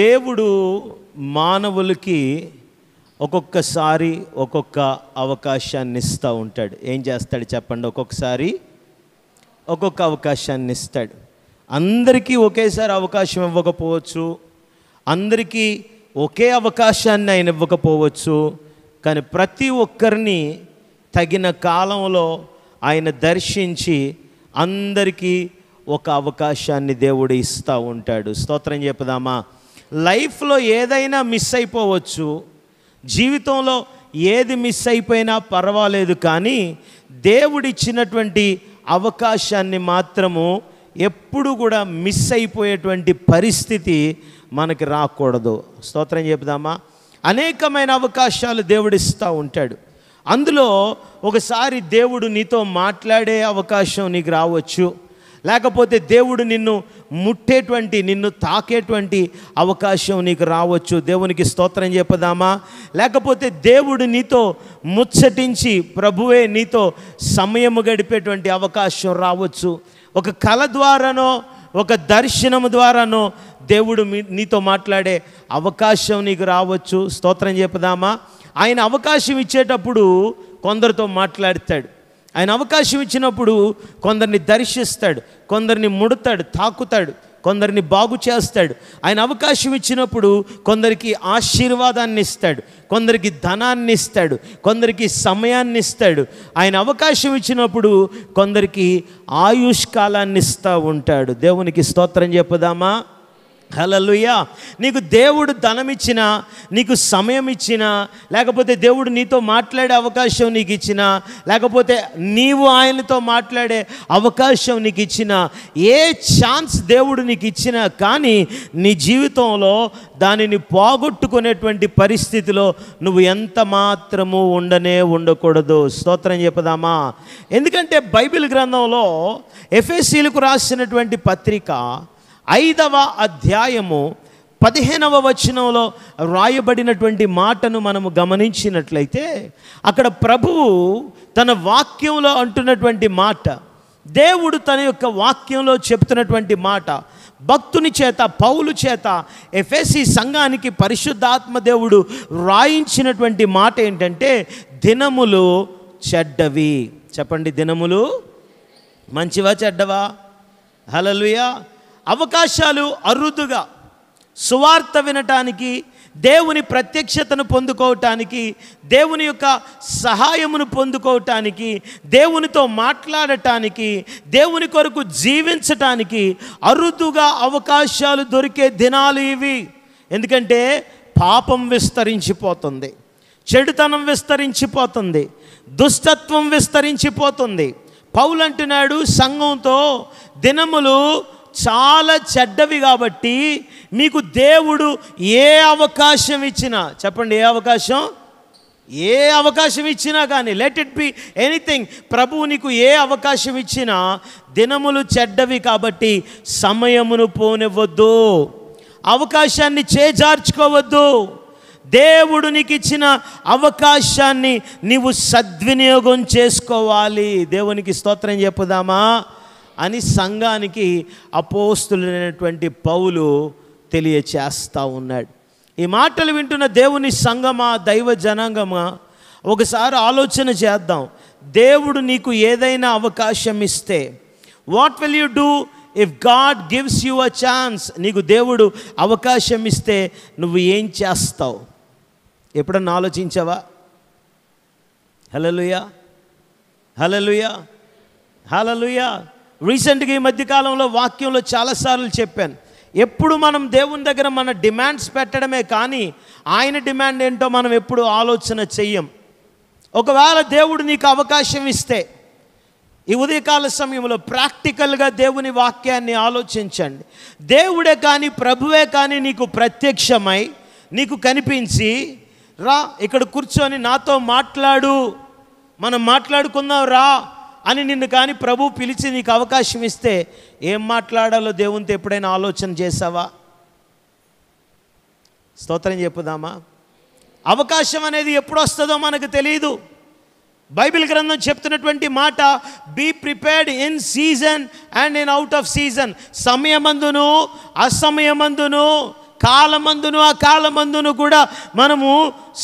దేవుడు మానవులకి ఒక్కొక్కసారి ఒక్కొక్క అవకాశాన్ని ఇస్తూ ఉంటాడు ఏం చేస్తాడు చెప్పండి ఒక్కొక్కసారి ఒక్కొక్క అవకాశాన్ని ఇస్తాడు అందరికీ ఒకేసారి అవకాశం ఇవ్వకపోవచ్చు అందరికీ ఒకే అవకాశాన్ని ఆయన ఇవ్వకపోవచ్చు కానీ ప్రతి ఒక్కరిని తగిన కాలంలో ఆయన దర్శించి అందరికీ ఒక అవకాశాన్ని దేవుడు ఇస్తూ ఉంటాడు స్తోత్రం చెప్పుదామా లైఫ్లో ఏదైనా మిస్ అయిపోవచ్చు జీవితంలో ఏది మిస్ అయిపోయినా పర్వాలేదు కానీ దేవుడిచ్చినటువంటి అవకాశాన్ని మాత్రము ఎప్పుడు కూడా మిస్ అయిపోయేటువంటి పరిస్థితి మనకి రాకూడదు స్తోత్రం చెబుదామా అనేకమైన అవకాశాలు దేవుడిస్తూ ఉంటాడు అందులో ఒకసారి దేవుడు నీతో మాట్లాడే అవకాశం నీకు రావచ్చు లేకపోతే దేవుడు నిన్ను ముట్టేటువంటి నిన్ను తాకేటువంటి అవకాశం నీకు రావచ్చు దేవునికి స్తోత్రం చెప్పదామా లేకపోతే దేవుడు నీతో ముచ్చటించి ప్రభువే నీతో సమయము గడిపేటువంటి అవకాశం రావచ్చు ఒక కళ ద్వారానో ఒక దర్శనము ద్వారానో దేవుడు నీతో మాట్లాడే అవకాశం నీకు రావచ్చు స్తోత్రం చెప్పదామా ఆయన అవకాశం ఇచ్చేటప్పుడు కొందరితో మాట్లాడతాడు ఆయన అవకాశం ఇచ్చినప్పుడు కొందరిని దర్శిస్తాడు కొందరిని ముడతాడు తాకుతాడు కొందరిని బాగు చేస్తాడు ఆయన అవకాశం ఇచ్చినప్పుడు కొందరికి ఆశీర్వాదాన్ని ఇస్తాడు కొందరికి ధనాన్ని ఇస్తాడు కొందరికి సమయాన్ని ఇస్తాడు ఆయన అవకాశం ఇచ్చినప్పుడు కొందరికి ఆయుష్కాలాన్ని ఇస్తూ ఉంటాడు దేవునికి స్తోత్రం చెప్పుదామా హలలుయా నీకు దేవుడు ధనం నీకు సమయం ఇచ్చినా లేకపోతే దేవుడు నీతో మాట్లాడే అవకాశం నీకు ఇచ్చినా లేకపోతే నీవు ఆయనతో మాట్లాడే అవకాశం నీకు ఇచ్చిన ఏ ఛాన్స్ దేవుడు నీకు ఇచ్చినా కానీ నీ జీవితంలో దానిని పోగొట్టుకునేటువంటి పరిస్థితిలో నువ్వు ఎంత మాత్రము ఉండనే ఉండకూడదు స్తోత్రం చెప్పదామా ఎందుకంటే బైబిల్ గ్రంథంలో ఎఫ్ఎస్సీలకు రాసినటువంటి పత్రిక ఐదవ అధ్యాయము పదిహేనవ వచనంలో రాయబడినటువంటి మాటను మనము గమనించినట్లయితే అక్కడ ప్రభువు తన వాక్యంలో అంటున్నటువంటి మాట దేవుడు తన యొక్క వాక్యంలో చెప్తున్నటువంటి మాట భక్తుని చేత పౌలు చేత ఎఫ్ఎస్సి సంఘానికి పరిశుద్ధాత్మ దేవుడు రాయించినటువంటి మాట ఏంటంటే దినములు చెడ్డవి చెప్పండి దినములు మంచివా చెడ్డవా హలలుయా అవకాశాలు అరుదుగా సువార్త వినటానికి దేవుని ప్రత్యక్షతను పొందుకోవటానికి దేవుని యొక్క సహాయమును పొందుకోవటానికి దేవునితో మాట్లాడటానికి దేవుని కొరకు జీవించటానికి అరుదుగా అవకాశాలు దొరికే దినాలు ఇవి ఎందుకంటే పాపం విస్తరించిపోతుంది చెడుతనం విస్తరించిపోతుంది దుష్టత్వం విస్తరించిపోతుంది పౌలంటున్నాడు సంఘంతో దినములు చాలా చెడ్డవి కాబట్టి నీకు దేవుడు ఏ అవకాశం ఇచ్చినా చెప్పండి ఏ అవకాశం ఏ అవకాశం ఇచ్చినా కానీ లెట్ ఇట్ బి ఎనీథింగ్ ప్రభువు నీకు ఏ అవకాశం ఇచ్చినా దినములు చెడ్డవి కాబట్టి సమయమును పోనివ్వద్దు అవకాశాన్ని చేజార్చుకోవద్దు దేవుడు నీకు ఇచ్చిన అవకాశాన్ని నీవు సద్వినియోగం చేసుకోవాలి దేవునికి స్తోత్రం చెప్పుదామా అని సంఘానికి అపోస్తులైనటువంటి పౌలు తెలియచేస్తూ ఉన్నాడు ఈ మాటలు వింటున్న దేవుని సంఘమా దైవ జనాంగమా ఒకసారి ఆలోచన చేద్దాం దేవుడు నీకు ఏదైనా అవకాశం ఇస్తే what will you do if God gives you a chance నీకు దేవుడు అవకాశం ఇస్తే నువ్వు ఏం చేస్తావు ఎప్పుడన్నా ఆలోచించావా హలలుయా హలలుయా హలలుయా రీసెంట్గా ఈ మధ్యకాలంలో వాక్యంలో చాలాసార్లు చెప్పాను ఎప్పుడు మనం దేవుని దగ్గర మన డిమాండ్స్ పెట్టడమే కానీ ఆయన డిమాండ్ ఏంటో మనం ఎప్పుడు ఆలోచన చెయ్యం ఒకవేళ దేవుడు నీకు అవకాశం ఇస్తే ఈ ఉదయకాల సమయంలో ప్రాక్టికల్గా దేవుని వాక్యాన్ని ఆలోచించండి దేవుడే కానీ ప్రభువే కానీ నీకు ప్రత్యక్షమై నీకు కనిపించి రా ఇక్కడ కూర్చొని నాతో మాట్లాడు మనం మాట్లాడుకుందాం రా అని నిన్ను కానీ ప్రభు పిలిచి నీకు అవకాశం ఇస్తే ఏం మాట్లాడాలో దేవునితో ఎప్పుడైనా ఆలోచన చేసావా స్తోత్రం చెప్పుదామా అవకాశం అనేది ఎప్పుడు వస్తుందో మనకు తెలియదు బైబిల్ గ్రంథం చెప్తున్నటువంటి మాట be prepared in season and in out of season సమయమందును అసమయమందును కాలమందును ఆ కాలమందును కూడా మనము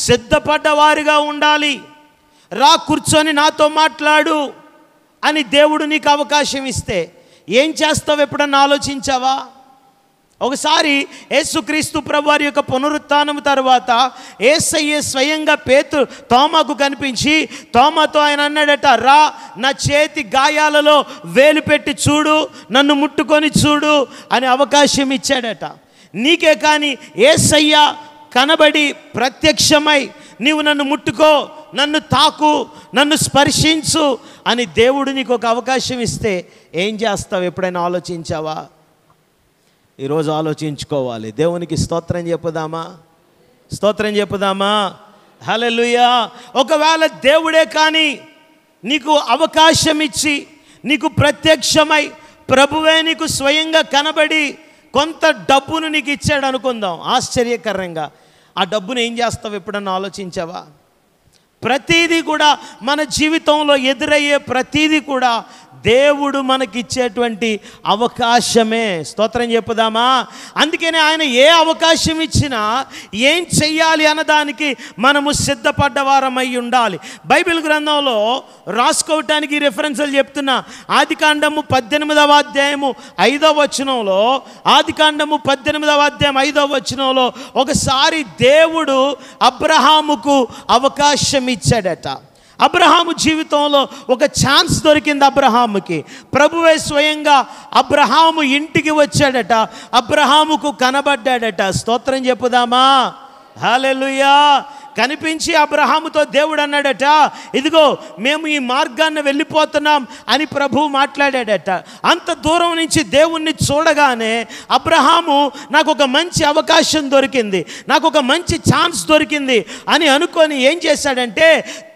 సిద్ధపడ్డవారిగా ఉండాలి రా కూర్చొని నాతో మాట్లాడు అని దేవుడు నీకు అవకాశం ఇస్తే ఏం చేస్తావు ఎప్పుడన్నా ఆలోచించావా ఒకసారి యేసుక్రీస్తు ప్రభు వారి యొక్క పునరుత్నం తర్వాత ఏసయ్యే స్వయంగా పేతు తోమకు కనిపించి తోమతో ఆయన అన్నాడట రా నా చేతి గాయాలలో వేలు పెట్టి చూడు నన్ను ముట్టుకొని చూడు అని అవకాశం ఇచ్చాడట నీకే కానీ ఏసయ్య కనబడి ప్రత్యక్షమై నీవు నన్ను ముట్టుకో నన్ను తాకు నన్ను స్పర్శించు అని దేవుడు నీకు ఒక అవకాశం ఇస్తే ఏం చేస్తావు ఎప్పుడైనా ఆలోచించావా ఈరోజు ఆలోచించుకోవాలి దేవునికి స్తోత్రం చెప్పుదామా స్తోత్రం చెప్పుదామా హలలుయా ఒకవేళ దేవుడే కానీ నీకు అవకాశం ఇచ్చి నీకు ప్రత్యక్షమై ప్రభువే నీకు స్వయంగా కనబడి కొంత డబ్బును నీకు ఇచ్చాడు అనుకుందాం ఆశ్చర్యకరంగా ఆ డబ్బును ఏం చేస్తావు ఎప్పుడన్నా ఆలోచించావా ప్రతీది కూడా మన జీవితంలో ఎదురయ్యే ప్రతీది కూడా దేవుడు మనకిచ్చేటువంటి అవకాశమే స్తోత్రం చెప్పుదామా అందుకనే ఆయన ఏ అవకాశం ఇచ్చినా ఏం చెయ్యాలి అన్నదానికి మనము సిద్ధపడ్డవారమై ఉండాలి బైబిల్ గ్రంథంలో రాసుకోవటానికి రిఫరెన్సులు చెప్తున్నా ఆదికాండము పద్దెనిమిదవ అధ్యాయము ఐదవ వచనంలో ఆదికాండము పద్దెనిమిదవ అధ్యాయం ఐదవ వచనంలో ఒకసారి దేవుడు అబ్రహాముకు అవకాశం ఇచ్చాడట అబ్రహాము జీవితంలో ఒక ఛాన్స్ దొరికింది అబ్రహాముకి ప్రభువే స్వయంగా అబ్రహాము ఇంటికి వచ్చాడట అబ్రహాముకు కనబడ్డాడట స్తోత్రం చెప్పుదామా హాలెలుయా కనిపించి అబ్రహాముతో దేవుడు అన్నాడట ఇదిగో మేము ఈ మార్గాన్ని వెళ్ళిపోతున్నాం అని ప్రభు మాట్లాడాడట అంత దూరం నుంచి దేవుణ్ణి చూడగానే అబ్రహాము నాకు ఒక మంచి అవకాశం దొరికింది నాకు ఒక మంచి ఛాన్స్ దొరికింది అని అనుకొని ఏం చేశాడంటే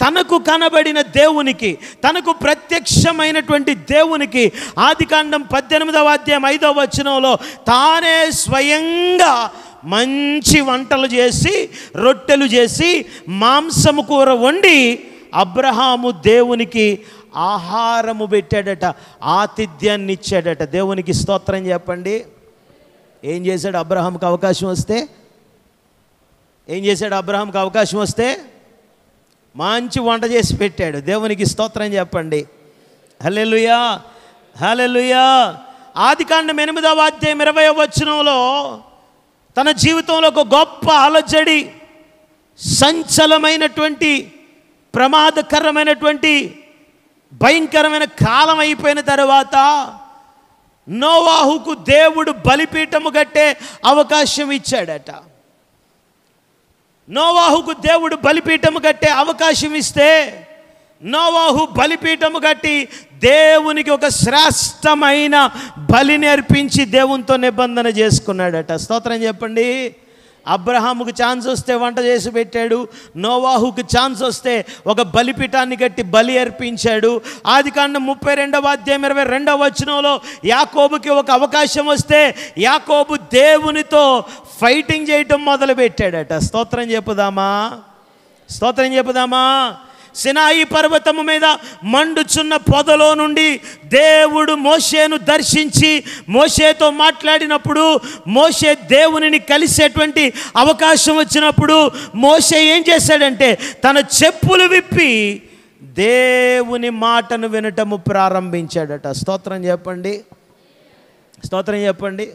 తనకు కనబడిన దేవునికి తనకు ప్రత్యక్షమైనటువంటి దేవునికి ఆదికాండం పద్దెనిమిదవ అధ్యాయం ఐదవ వచనంలో తానే స్వయంగా మంచి వంటలు చేసి రొట్టెలు చేసి మాంసము కూర వండి అబ్రహాము దేవునికి ఆహారము పెట్టాడట ఆతిథ్యాన్ని ఇచ్చాడట దేవునికి స్తోత్రం చెప్పండి ఏం చేశాడు అబ్రహాంకి అవకాశం వస్తే ఏం చేశాడు అబ్రహాంకి అవకాశం వస్తే మంచి వంట చేసి పెట్టాడు దేవునికి స్తోత్రం చెప్పండి హలెలుయా హలెలుయా ఆది కాండం ఎనిమిదవ అధ్యాయం ఇరవై వచ్చినంలో తన జీవితంలో ఒక గొప్ప అలజడి సంచలమైనటువంటి ప్రమాదకరమైనటువంటి భయంకరమైన కాలం అయిపోయిన తర్వాత నోవాహుకు దేవుడు బలిపీఠము కట్టే అవకాశం ఇచ్చాడట నోవాహుకు దేవుడు బలిపీఠము కట్టే అవకాశం ఇస్తే నోవాహు బలిపీఠము కట్టి దేవునికి ఒక శ్రేష్టమైన బలి నేర్పించి దేవునితో నిబంధన చేసుకున్నాడట స్తోత్రం చెప్పండి అబ్రహాముకు ఛాన్స్ వస్తే వంట చేసి పెట్టాడు నోవాహుకు ఛాన్స్ వస్తే ఒక బలిపీఠాన్ని కట్టి బలి అర్పించాడు ఆది కాండ ముప్పై రెండవ అధ్యాయం ఇరవై రెండవ వచనంలో యాకోబుకి ఒక అవకాశం వస్తే యాకోబు దేవునితో ఫైటింగ్ చేయటం మొదలుపెట్టాడట స్తోత్రం చెప్పుదామా స్తోత్రం చెప్పుదామా సినాయి పర్వతము మీద మండుచున్న పొదలో నుండి దేవుడు మోషేను దర్శించి మోషేతో మాట్లాడినప్పుడు మోసే దేవునిని కలిసేటువంటి అవకాశం వచ్చినప్పుడు మోసే ఏం చేశాడంటే తన చెప్పులు విప్పి దేవుని మాటను వినటము ప్రారంభించాడట స్తోత్రం చెప్పండి స్తోత్రం చెప్పండి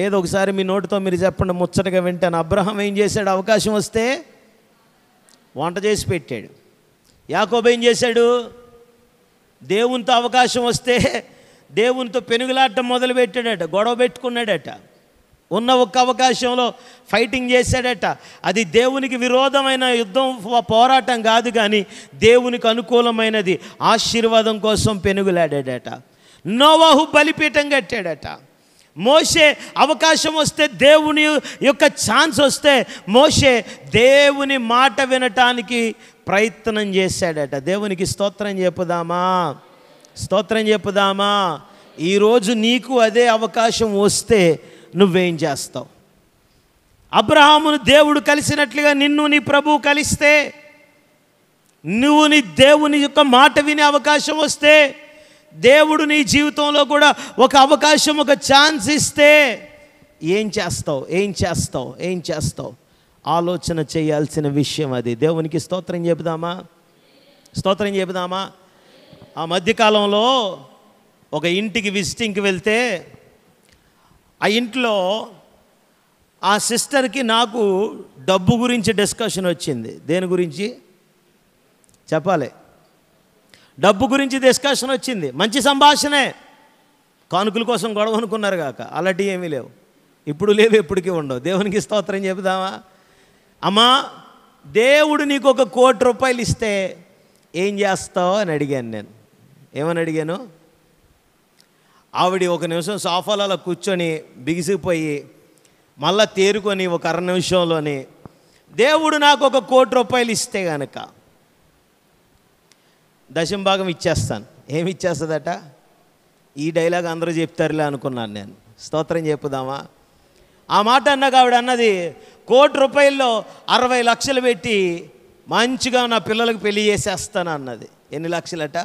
ఏదో ఒకసారి మీ నోటితో మీరు చెప్పండి ముచ్చటగా వింటాను అబ్రహం ఏం చేశాడు అవకాశం వస్తే వంట చేసి పెట్టాడు యాకోబు ఏం చేశాడు దేవునితో అవకాశం వస్తే దేవునితో పెనుగులాడటం మొదలుపెట్టాడట గొడవ పెట్టుకున్నాడట ఉన్న ఒక్క అవకాశంలో ఫైటింగ్ చేశాడట అది దేవునికి విరోధమైన యుద్ధం పోరాటం కాదు కానీ దేవునికి అనుకూలమైనది ఆశీర్వాదం కోసం పెనుగులాడాడట నోవాహు బలిపీఠం కట్టాడట మోసే అవకాశం వస్తే దేవుని యొక్క ఛాన్స్ వస్తే మోసే దేవుని మాట వినటానికి ప్రయత్నం చేశాడట దేవునికి స్తోత్రం చెప్పుదామా స్తోత్రం చెప్పుదామా ఈరోజు నీకు అదే అవకాశం వస్తే నువ్వేం చేస్తావు అబ్రహామును దేవుడు కలిసినట్లుగా నిన్ను నీ ప్రభువు కలిస్తే నువ్వు నీ దేవుని యొక్క మాట వినే అవకాశం వస్తే దేవుడు నీ జీవితంలో కూడా ఒక అవకాశం ఒక ఛాన్స్ ఇస్తే ఏం చేస్తావు ఏం చేస్తావు ఏం చేస్తావు ఆలోచన చేయాల్సిన విషయం అది దేవునికి స్తోత్రం చెబుదామా స్తోత్రం చెబుదామా ఆ మధ్యకాలంలో ఒక ఇంటికి విజిటింగ్కి వెళ్తే ఆ ఇంట్లో ఆ సిస్టర్కి నాకు డబ్బు గురించి డిస్కషన్ వచ్చింది దేని గురించి చెప్పాలి డబ్బు గురించి డిస్కషన్ వచ్చింది మంచి సంభాషణే కానుకల కోసం గొడవ అనుకున్నారు కాక అలాంటివి ఏమీ లేవు ఇప్పుడు లేవు ఎప్పటికీ ఉండవు దేవునికి స్తోత్రం చెబుదామా అమ్మా దేవుడు నీకు ఒక కోటి రూపాయలు ఇస్తే ఏం చేస్తావు అని అడిగాను నేను ఏమని అడిగాను ఆవిడ ఒక నిమిషం సోఫాలో కూర్చొని బిగిసిపోయి మళ్ళా తేరుకొని ఒక అర నిమిషంలోని దేవుడు నాకు ఒక కోటి రూపాయలు ఇస్తే గనక దశంభాగం ఇచ్చేస్తాను ఏమి ఇచ్చేస్తుందట ఈ డైలాగ్ అందరూ చెప్తారులే అనుకున్నాను నేను స్తోత్రం చెప్పుదామా ఆ మాట అన్నాక ఆవిడ అన్నది కోటి రూపాయల్లో అరవై లక్షలు పెట్టి మంచిగా నా పిల్లలకు పెళ్లి చేసేస్తాను అన్నది ఎన్ని లక్షలట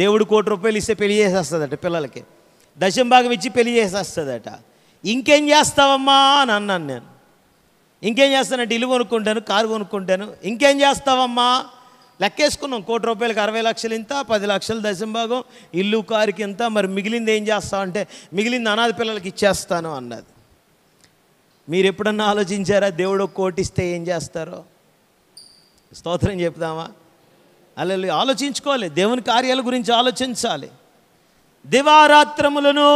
దేవుడు కోటి రూపాయలు ఇస్తే పెళ్లి చేసేస్తుందట పిల్లలకి దశంభాగం ఇచ్చి పెళ్లి చేసేస్తుందట ఇంకేం చేస్తావమ్మా అని అన్నాను నేను ఇంకేం చేస్తానంటే ఇల్లు కొనుక్కుంటాను కారు కొనుక్కుంటాను ఇంకేం చేస్తావమ్మా లెక్కేసుకున్నాం కోటి రూపాయలకి అరవై లక్షలు ఇంత పది లక్షలు దశంభాగం ఇల్లు కారుకి ఇంత మరి మిగిలింది ఏం చేస్తావు అంటే మిగిలింది అనాథ పిల్లలకి ఇచ్చేస్తాను అన్నది మీరు ఎప్పుడన్నా ఆలోచించారా దేవుడు కోటిస్తే ఏం చేస్తారో స్తోత్రం చెప్దామా అలా ఆలోచించుకోవాలి దేవుని కార్యాల గురించి ఆలోచించాలి దివారాత్రములను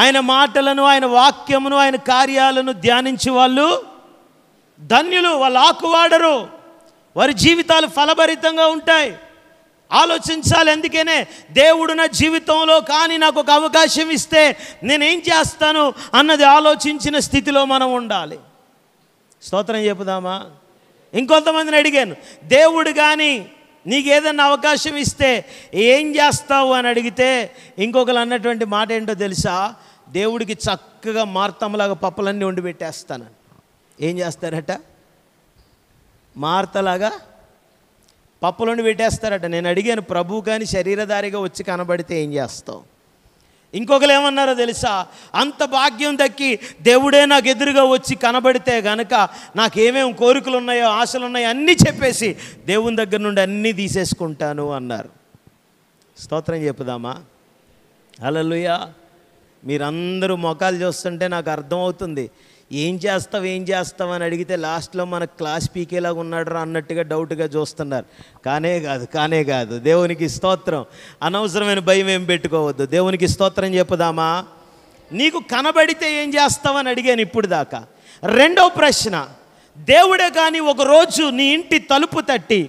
ఆయన మాటలను ఆయన వాక్యమును ఆయన కార్యాలను ధ్యానించి వాళ్ళు ధన్యులు వాళ్ళు ఆకువాడరు వారి జీవితాలు ఫలభరితంగా ఉంటాయి ఆలోచించాలి అందుకనే దేవుడు నా జీవితంలో కానీ నాకు ఒక అవకాశం ఇస్తే నేనేం చేస్తాను అన్నది ఆలోచించిన స్థితిలో మనం ఉండాలి స్తోత్రం చెప్పుదామా ఇంకొంతమందిని అడిగాను దేవుడు కానీ నీకు ఏదైనా అవకాశం ఇస్తే ఏం చేస్తావు అని అడిగితే ఇంకొకరు అన్నటువంటి మాట ఏంటో తెలుసా దేవుడికి చక్కగా మార్తమలాగా పప్పులన్నీ వండి పెట్టేస్తానని ఏం చేస్తారట మార్తలాగా పప్పులను పెట్టేస్తారట నేను అడిగాను ప్రభు కానీ శరీరధారిగా వచ్చి కనబడితే ఏం చేస్తావు ఇంకొకరు ఏమన్నారో తెలుసా అంత భాగ్యం దక్కి దేవుడే నాకు ఎదురుగా వచ్చి కనబడితే గనక నాకేమేమి కోరికలు ఉన్నాయో ఆశలు ఉన్నాయో అన్నీ చెప్పేసి దేవుని దగ్గర నుండి అన్నీ తీసేసుకుంటాను అన్నారు స్తోత్రం చెప్పుదామా అలలుయా మీరందరూ మొఖాలు చూస్తుంటే నాకు అర్థమవుతుంది ఏం చేస్తావు ఏం చేస్తావు అని అడిగితే లాస్ట్లో మన క్లాస్ పీకేలాగా ఉన్నాడు రా అన్నట్టుగా డౌట్గా చూస్తున్నారు కానే కాదు కానే కాదు దేవునికి స్తోత్రం అనవసరమైన భయం ఏం పెట్టుకోవద్దు దేవునికి స్తోత్రం చెప్పుదామా నీకు కనబడితే ఏం చేస్తావని అడిగాను ఇప్పుడు దాకా రెండో ప్రశ్న దేవుడే కానీ ఒకరోజు నీ ఇంటి తలుపు తట్టి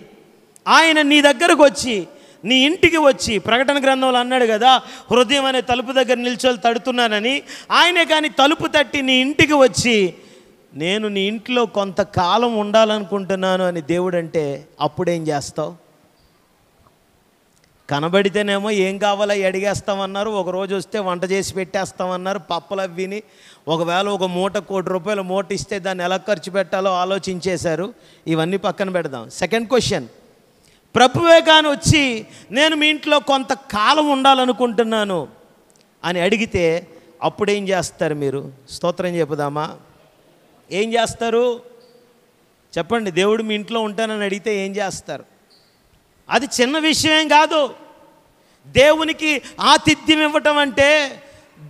ఆయన నీ దగ్గరకు వచ్చి నీ ఇంటికి వచ్చి ప్రకటన గ్రంథంలో అన్నాడు కదా హృదయం అనే తలుపు దగ్గర నిల్చొని తడుతున్నానని ఆయనే కానీ తలుపు తట్టి నీ ఇంటికి వచ్చి నేను నీ ఇంట్లో కొంతకాలం ఉండాలనుకుంటున్నాను అని దేవుడు అంటే అప్పుడేం చేస్తావు కనబడితేనేమో ఏం కావాలో అడిగేస్తామన్నారు ఒక రోజు వస్తే వంట చేసి పెట్టేస్తామన్నారు పప్పులు అవ్విని ఒకవేళ ఒక మూట కోటి రూపాయలు మూట ఇస్తే దాన్ని ఎలా ఖర్చు పెట్టాలో ఆలోచించేశారు ఇవన్నీ పక్కన పెడదాం సెకండ్ క్వశ్చన్ ప్రభువే కానీ వచ్చి నేను మీ ఇంట్లో కొంతకాలం ఉండాలనుకుంటున్నాను అని అడిగితే అప్పుడేం చేస్తారు మీరు స్తోత్రం చెప్పుదామా ఏం చేస్తారు చెప్పండి దేవుడు మీ ఇంట్లో ఉంటానని అడిగితే ఏం చేస్తారు అది చిన్న విషయం కాదు దేవునికి ఆతిథ్యం ఇవ్వటం అంటే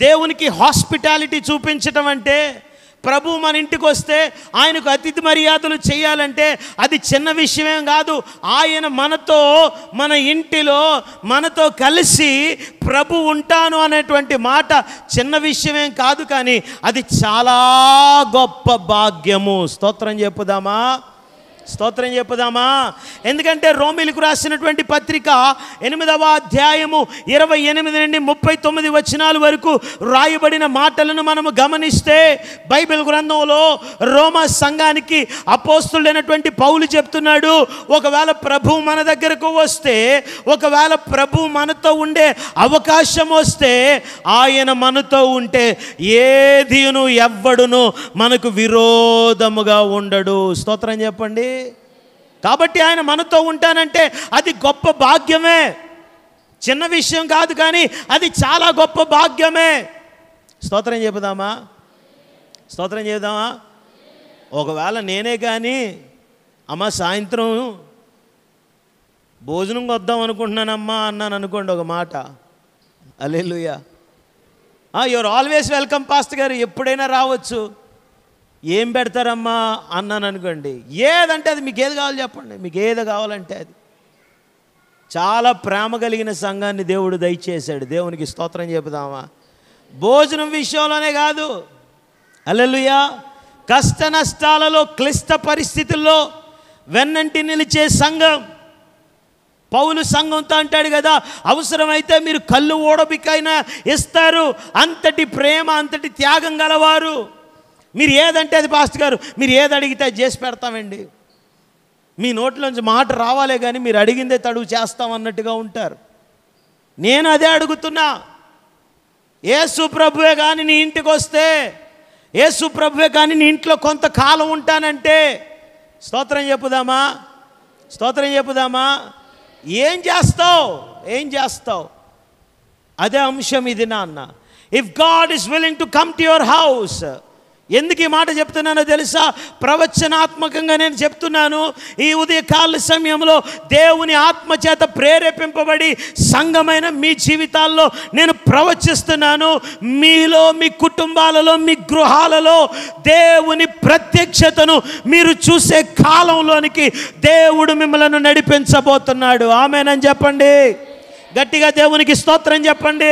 దేవునికి హాస్పిటాలిటీ చూపించటం అంటే ప్రభు మన ఇంటికి వస్తే ఆయనకు అతిథి మర్యాదలు చేయాలంటే అది చిన్న విషయమేం కాదు ఆయన మనతో మన ఇంటిలో మనతో కలిసి ప్రభు ఉంటాను అనేటువంటి మాట చిన్న విషయమేం కాదు కానీ అది చాలా గొప్ప భాగ్యము స్తోత్రం చెప్పుదామా స్తోత్రం చెప్పుదామా ఎందుకంటే రోమిలకు రాసినటువంటి పత్రిక ఎనిమిదవ అధ్యాయము ఇరవై ఎనిమిది నుండి ముప్పై తొమ్మిది వచనాల వరకు రాయబడిన మాటలను మనము గమనిస్తే బైబిల్ గ్రంథంలో రోమ సంఘానికి అపోస్తుడైనటువంటి పౌలు చెప్తున్నాడు ఒకవేళ ప్రభు మన దగ్గరకు వస్తే ఒకవేళ ప్రభు మనతో ఉండే అవకాశం వస్తే ఆయన మనతో ఉంటే ఏదిను ఎవ్వడును మనకు విరోధముగా ఉండడు స్తోత్రం చెప్పండి కాబట్టి ఆయన మనతో ఉంటానంటే అది గొప్ప భాగ్యమే చిన్న విషయం కాదు కానీ అది చాలా గొప్ప భాగ్యమే స్తోత్రం చెబుదామా స్తోత్రం చెబుదామా ఒకవేళ నేనే కానీ అమ్మ సాయంత్రం భోజనం వద్దాం అనుకుంటున్నానమ్మా అన్నాను అనుకోండి ఒక మాట alleluia your always welcome pastor గారు ఎప్పుడైనా రావచ్చు ఏం పెడతారమ్మా అన్నాను అనుకోండి ఏదంటే అది మీకు ఏది కావాలి చెప్పండి మీకు ఏది కావాలంటే అది చాలా ప్రేమ కలిగిన సంఘాన్ని దేవుడు దయచేశాడు దేవునికి స్తోత్రం చెబుదామా భోజనం విషయంలోనే కాదు అల్లెలుయా కష్ట నష్టాలలో క్లిష్ట పరిస్థితుల్లో వెన్నంటి నిలిచే సంఘం పౌలు సంఘంతో అంటాడు కదా అవసరమైతే మీరు కళ్ళు ఓడబికైనా ఇస్తారు అంతటి ప్రేమ అంతటి త్యాగం గలవారు మీరు ఏదంటే అది పాస్ట్ గారు మీరు ఏది అడిగితే అది చేసి పెడతామండి మీ నోట్లోంచి మాట రావాలే కానీ మీరు అడిగిందే తడువు చేస్తాం అన్నట్టుగా ఉంటారు నేను అదే అడుగుతున్నా ఏ సుప్రభువే కానీ నీ ఇంటికి వస్తే ఏ సుప్రభువే కానీ నీ ఇంట్లో కొంతకాలం ఉంటానంటే స్తోత్రం చెప్పుదామా స్తోత్రం చెప్పుదామా ఏం చేస్తావు ఏం చేస్తావు అదే అంశం ఇది నా అన్న if God is willing to come to your house ఎందుకు ఈ మాట చెప్తున్నానో తెలుసా ప్రవచనాత్మకంగా నేను చెప్తున్నాను ఈ ఉదయకాల సమయంలో దేవుని ఆత్మ చేత ప్రేరేపింపబడి సంఘమైన మీ జీవితాల్లో నేను ప్రవచిస్తున్నాను మీలో మీ కుటుంబాలలో మీ గృహాలలో దేవుని ప్రత్యక్షతను మీరు చూసే కాలంలోనికి దేవుడు మిమ్మల్ని నడిపించబోతున్నాడు ఆమెనని చెప్పండి గట్టిగా దేవునికి స్తోత్రం చెప్పండి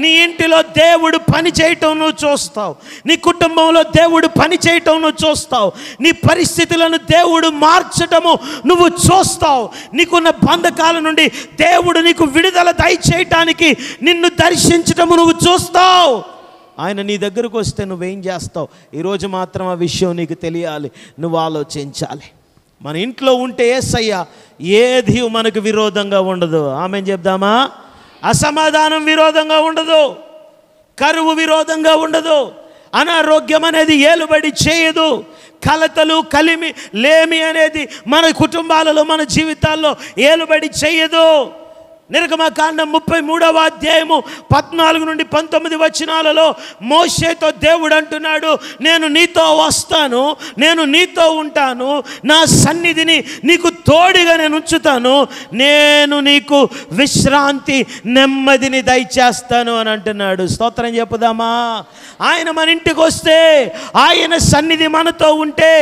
నీ ఇంటిలో దేవుడు పని చేయటం నువ్వు చూస్తావు నీ కుటుంబంలో దేవుడు పని చేయటం నువ్వు చూస్తావు నీ పరిస్థితులను దేవుడు మార్చటము నువ్వు చూస్తావు నీకున్న బంధకాల నుండి దేవుడు నీకు విడుదల దయచేయటానికి నిన్ను దర్శించటము నువ్వు చూస్తావు ఆయన నీ దగ్గరకు వస్తే నువ్వేం చేస్తావు ఈరోజు మాత్రం ఆ విషయం నీకు తెలియాలి నువ్వు ఆలోచించాలి మన ఇంట్లో ఉంటే సయ్యా ఏది మనకు విరోధంగా ఉండదు ఆమె చెప్దామా అసమాధానం విరోధంగా ఉండదు కరువు విరోధంగా ఉండదు అనారోగ్యం అనేది ఏలుబడి చేయదు కలతలు కలిమి లేమి అనేది మన కుటుంబాలలో మన జీవితాల్లో ఏలుబడి చేయదు నిర్గమకాండం ముప్పై మూడవ అధ్యాయము పద్నాలుగు నుండి పంతొమ్మిది వచనాలలో మోషేతో దేవుడు అంటున్నాడు నేను నీతో వస్తాను నేను నీతో ఉంటాను నా సన్నిధిని నీకు తోడిగా నేను ఉంచుతాను నేను నీకు విశ్రాంతి నెమ్మదిని దయచేస్తాను అని అంటున్నాడు స్తోత్రం చెప్పుదామా ఆయన మన ఇంటికి వస్తే ఆయన సన్నిధి మనతో ఉంటే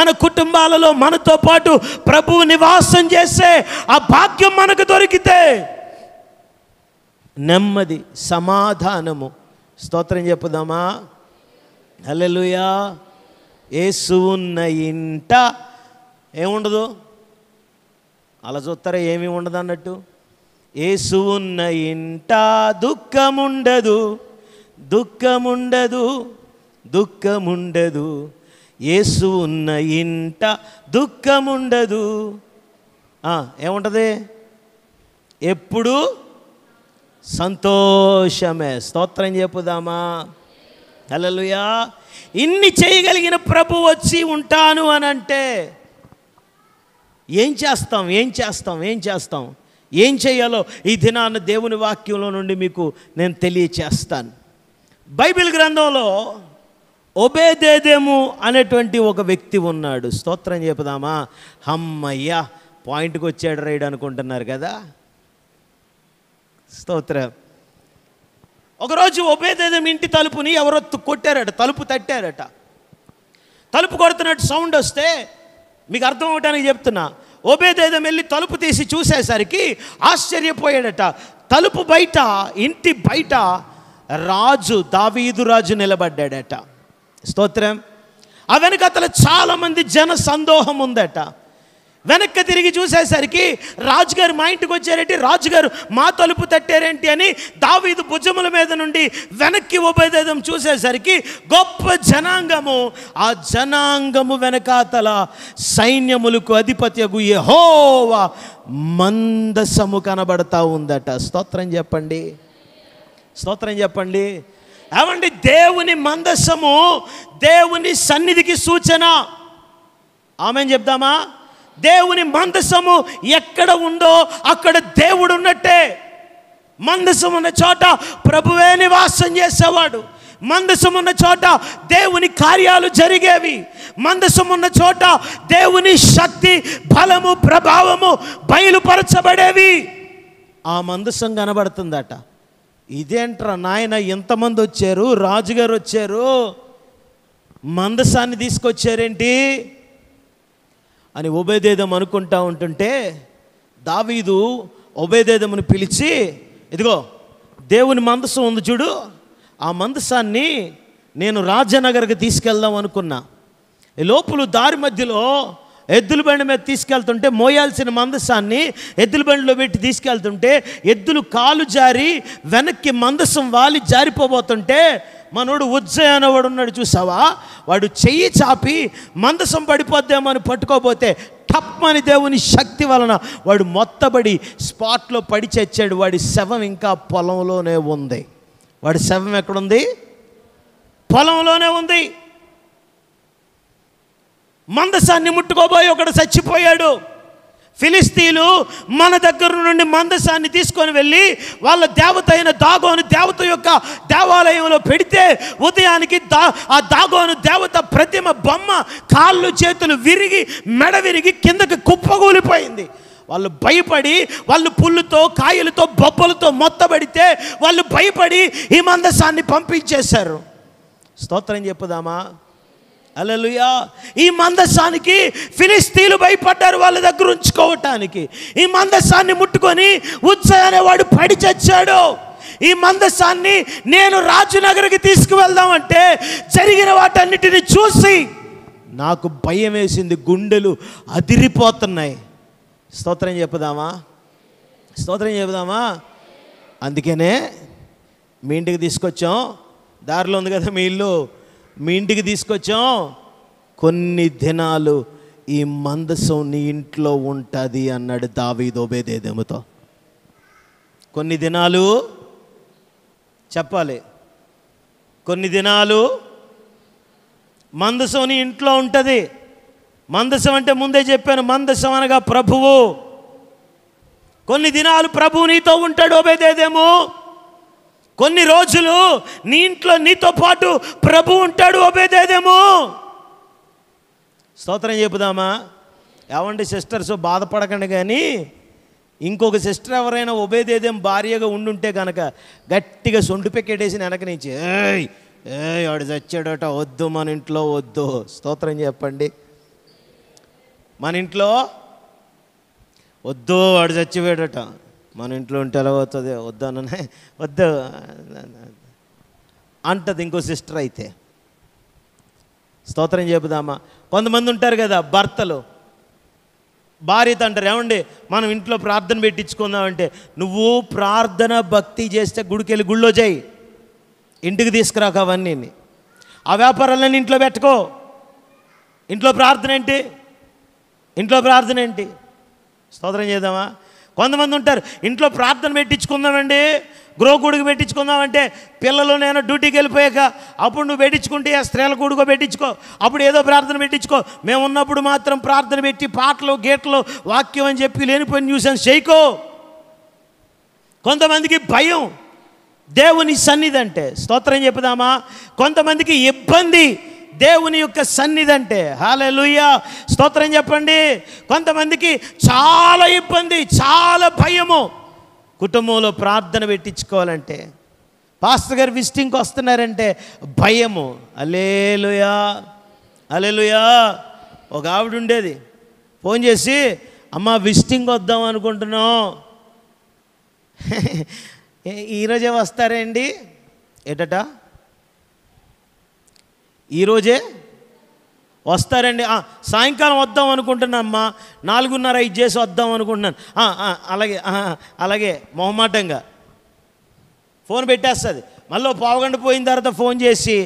మన కుటుంబాలలో మనతో పాటు ప్రభువు నివాసం చేస్తే ఆ భాగ్యం మనకు దొరికితే నెమ్మది సమాధానము స్తోత్రం చెప్పుదామా అల్లెలుయా ఏసు ఉన్న ఇంట ఏముండదు అలా చూస్తారా ఏమీ ఉండదు అన్నట్టు ఏసు ఉన్న ఇంట దుఃఖముండదు దుఃఖముండదు దుఃఖముండదు ఏసు ఉన్న ఇంట దుఃఖముండదు ఏముంటుంది ఎప్పుడు సంతోషమే స్తోత్రం చెప్పుదామా అలలుయా ఇన్ని చేయగలిగిన ప్రభు వచ్చి ఉంటాను అని అంటే ఏం చేస్తాం ఏం చేస్తాం ఏం చేస్తాం ఏం చేయాలో ఈ దినాన్న దేవుని వాక్యంలో నుండి మీకు నేను తెలియచేస్తాను బైబిల్ గ్రంథంలో ఒబేదేదేము అనేటువంటి ఒక వ్యక్తి ఉన్నాడు స్తోత్రం చెప్పుదామా హమ్మయ్యా పాయింట్కి వచ్చాడు రైడ్ అనుకుంటున్నారు కదా స్తోత్ర ఒకరోజు ఒబేదేదం ఇంటి తలుపుని ఎవరో కొట్టారట తలుపు తట్టారట తలుపు కొడుతున్నట్టు సౌండ్ వస్తే మీకు అర్థం అవడానికి చెప్తున్నా ఒబేదేదం వెళ్ళి తలుపు తీసి చూసేసరికి ఆశ్చర్యపోయాడట తలుపు బయట ఇంటి బయట రాజు దావీదు రాజు నిలబడ్డాడట స్తోత్రం ఆ వెనుక అతను చాలామంది జన సందోహం ఉందట వెనక్కి తిరిగి చూసేసరికి రాజుగారు మా ఇంటికి వచ్చారేంటి రాజుగారు మా తలుపు తట్టారేంటి అని దావీదు భుజముల మీద నుండి వెనక్కి ఉపదేదం చూసేసరికి గొప్ప జనాంగము ఆ జనాంగము వెనకాతల సైన్యములకు అధిపత్యకు యహోవా మందసము కనబడతా ఉందట స్తోత్రం చెప్పండి స్తోత్రం చెప్పండి ఏమండి దేవుని మందసము దేవుని సన్నిధికి సూచన ఆమె చెప్దామా దేవుని మందసము ఎక్కడ ఉందో అక్కడ దేవుడు ఉన్నట్టే మందసం ఉన్న చోట ప్రభువే నివాసం చేసేవాడు మందసం ఉన్న చోట దేవుని కార్యాలు జరిగేవి మందసం ఉన్న చోట దేవుని శక్తి బలము ప్రభావము బయలుపరచబడేవి ఆ మందసం కనబడుతుందట ఇదేంట్రా నాయన ఎంతమంది వచ్చారు రాజుగారు వచ్చారు మందసాన్ని తీసుకొచ్చారేంటి అని ఉభయదేదం అనుకుంటా ఉంటుంటే దావీదు ఉభయదేదమును పిలిచి ఇదిగో దేవుని మందసం ఉంది చూడు ఆ మందసాన్ని నేను రాజనగర్కి తీసుకెళ్దాం అనుకున్నా లోపల దారి మధ్యలో ఎద్దుల బండి మీద తీసుకెళ్తుంటే మోయాల్సిన మందసాన్ని ఎద్దుల బండిలో పెట్టి తీసుకెళ్తుంటే ఎద్దులు కాలు జారి వెనక్కి మందసం వాలి జారిపోబోతుంటే మనోడు ఉజ్జయ్ అనేవాడు ఉన్నాడు చూసావా వాడు చెయ్యి చాపి మందసం పడిపోద్దామని అని పట్టుకోబోతే తప్పని దేవుని శక్తి వలన వాడు మొత్తబడి స్పాట్లో పడి చచ్చాడు వాడి శవం ఇంకా పొలంలోనే ఉంది వాడి శవం ఎక్కడుంది పొలంలోనే ఉంది మందసాన్ని ముట్టుకోబోయి ఒకడు చచ్చిపోయాడు ఫిలిస్తీన్లు మన దగ్గర నుండి మందసాన్ని తీసుకొని వెళ్ళి వాళ్ళ దేవత అయిన దాగోను దేవత యొక్క దేవాలయంలో పెడితే ఉదయానికి దా ఆ దాగోను దేవత ప్రతిమ బొమ్మ కాళ్ళు చేతులు విరిగి మెడ విరిగి కిందకి కుప్పగూలిపోయింది వాళ్ళు భయపడి వాళ్ళు పుల్లుతో కాయలతో బొబ్బలతో మొత్తబడితే వాళ్ళు భయపడి ఈ మందసాన్ని పంపించేశారు స్తోత్రం చెప్పుదామా అలలుయా ఈ మందస్సానికి ఫిలిస్తీన్లు భయపడ్డారు వాళ్ళ దగ్గర ఉంచుకోవటానికి ఈ మందస్సాన్ని ముట్టుకొని ఉత్సయ అనేవాడు పడి చచ్చాడు ఈ మందస్సాన్ని నేను రాజునగర్కి తీసుకువెళ్దామంటే జరిగిన వాటన్నిటిని చూసి నాకు భయం వేసింది గుండెలు అదిరిపోతున్నాయి స్తోత్రం చెప్పుదామా స్తోత్రం చెప్పుదామా అందుకనే మీ ఇంటికి తీసుకొచ్చాం దారిలో ఉంది కదా మీ ఇల్లు మీ ఇంటికి తీసుకొచ్చాం కొన్ని దినాలు ఈ మందసం నీ ఇంట్లో ఉంటుంది అన్నాడు దావీదోబేదేదేముతో కొన్ని దినాలు చెప్పాలి కొన్ని దినాలు మందసం నీ ఇంట్లో ఉంటుంది మందసం అంటే ముందే చెప్పాను మందసం అనగా ప్రభువు కొన్ని దినాలు ప్రభువు నీతో ఉంటాడు ఓబేదేదేమో కొన్ని రోజులు నీ ఇంట్లో నీతో పాటు ప్రభు ఉంటాడు ఒబేదేదేమో స్తోత్రం చెప్పుదామా ఏమండి సిస్టర్స్ బాధపడకండి కానీ ఇంకొక సిస్టర్ ఎవరైనా ఒబేదేదేం భార్యగా ఉండుంటే కనుక గట్టిగా సొండు పెక్కెట్టేసి వెనక నుంచి ఏయ్ ఏయ్ వాడు చచ్చాడట వద్దు మన ఇంట్లో వద్దు స్తోత్రం చెప్పండి మన ఇంట్లో వద్దు వాడు చచ్చిపోయాడట మన ఇంట్లో ఉంటే ఎలా అవుతుంది వద్దాననే వద్దు అంటది ఇంకో సిస్టర్ అయితే స్తోత్రం చెబుదామా కొంతమంది ఉంటారు కదా భర్తలు భార్యత అంటారు ఏమండి మనం ఇంట్లో ప్రార్థన పెట్టించుకుందామంటే నువ్వు ప్రార్థన భక్తి చేస్తే గుడికెళ్ళి గుళ్ళో చేయి ఇంటికి తీసుకురాక అవన్నీ ఆ వ్యాపారాలన్నీ ఇంట్లో పెట్టుకో ఇంట్లో ప్రార్థన ఏంటి ఇంట్లో ప్రార్థన ఏంటి స్తోత్రం చేద్దామా కొంతమంది ఉంటారు ఇంట్లో ప్రార్థన పెట్టించుకుందామండి గృహకూడికి పెట్టించుకుందామంటే పిల్లలు నేను డ్యూటీకి వెళ్ళిపోయాక అప్పుడు నువ్వు పెట్టించుకుంటే ఆ స్త్రీల కూడుకో పెట్టించుకో అప్పుడు ఏదో ప్రార్థన పెట్టించుకో మేము ఉన్నప్పుడు మాత్రం ప్రార్థన పెట్టి పాటలు గేట్లు వాక్యం అని చెప్పి లేనిపోయిన న్యూసెన్స్ చేయకో కొంతమందికి భయం దేవుని సన్నిధి అంటే స్తోత్రం చెప్పుదామా కొంతమందికి ఇబ్బంది దేవుని యొక్క సన్నిధి అంటే లుయ్య స్తోత్రం చెప్పండి కొంతమందికి చాలా ఇబ్బంది చాలా భయము కుటుంబంలో ప్రార్థన పెట్టించుకోవాలంటే పాస్టర్ గారు విజిటింగ్కి వస్తున్నారంటే భయము అలేలుయా అలేలుయా ఒక ఆవిడ ఉండేది ఫోన్ చేసి అమ్మ విజిటింగ్ వద్దాం అనుకుంటున్నాం ఈరోజే వస్తారండి ఏటట ఈరోజే వస్తారండి సాయంకాలం వద్దాం అనుకుంటున్నామ్మా నాలుగున్నర ఐదు చేసి వద్దాం అనుకుంటున్నాను అలాగే అలాగే మొహమాటంగా ఫోన్ పెట్టేస్తుంది మళ్ళీ పావుగంట పోయిన తర్వాత ఫోన్ చేసి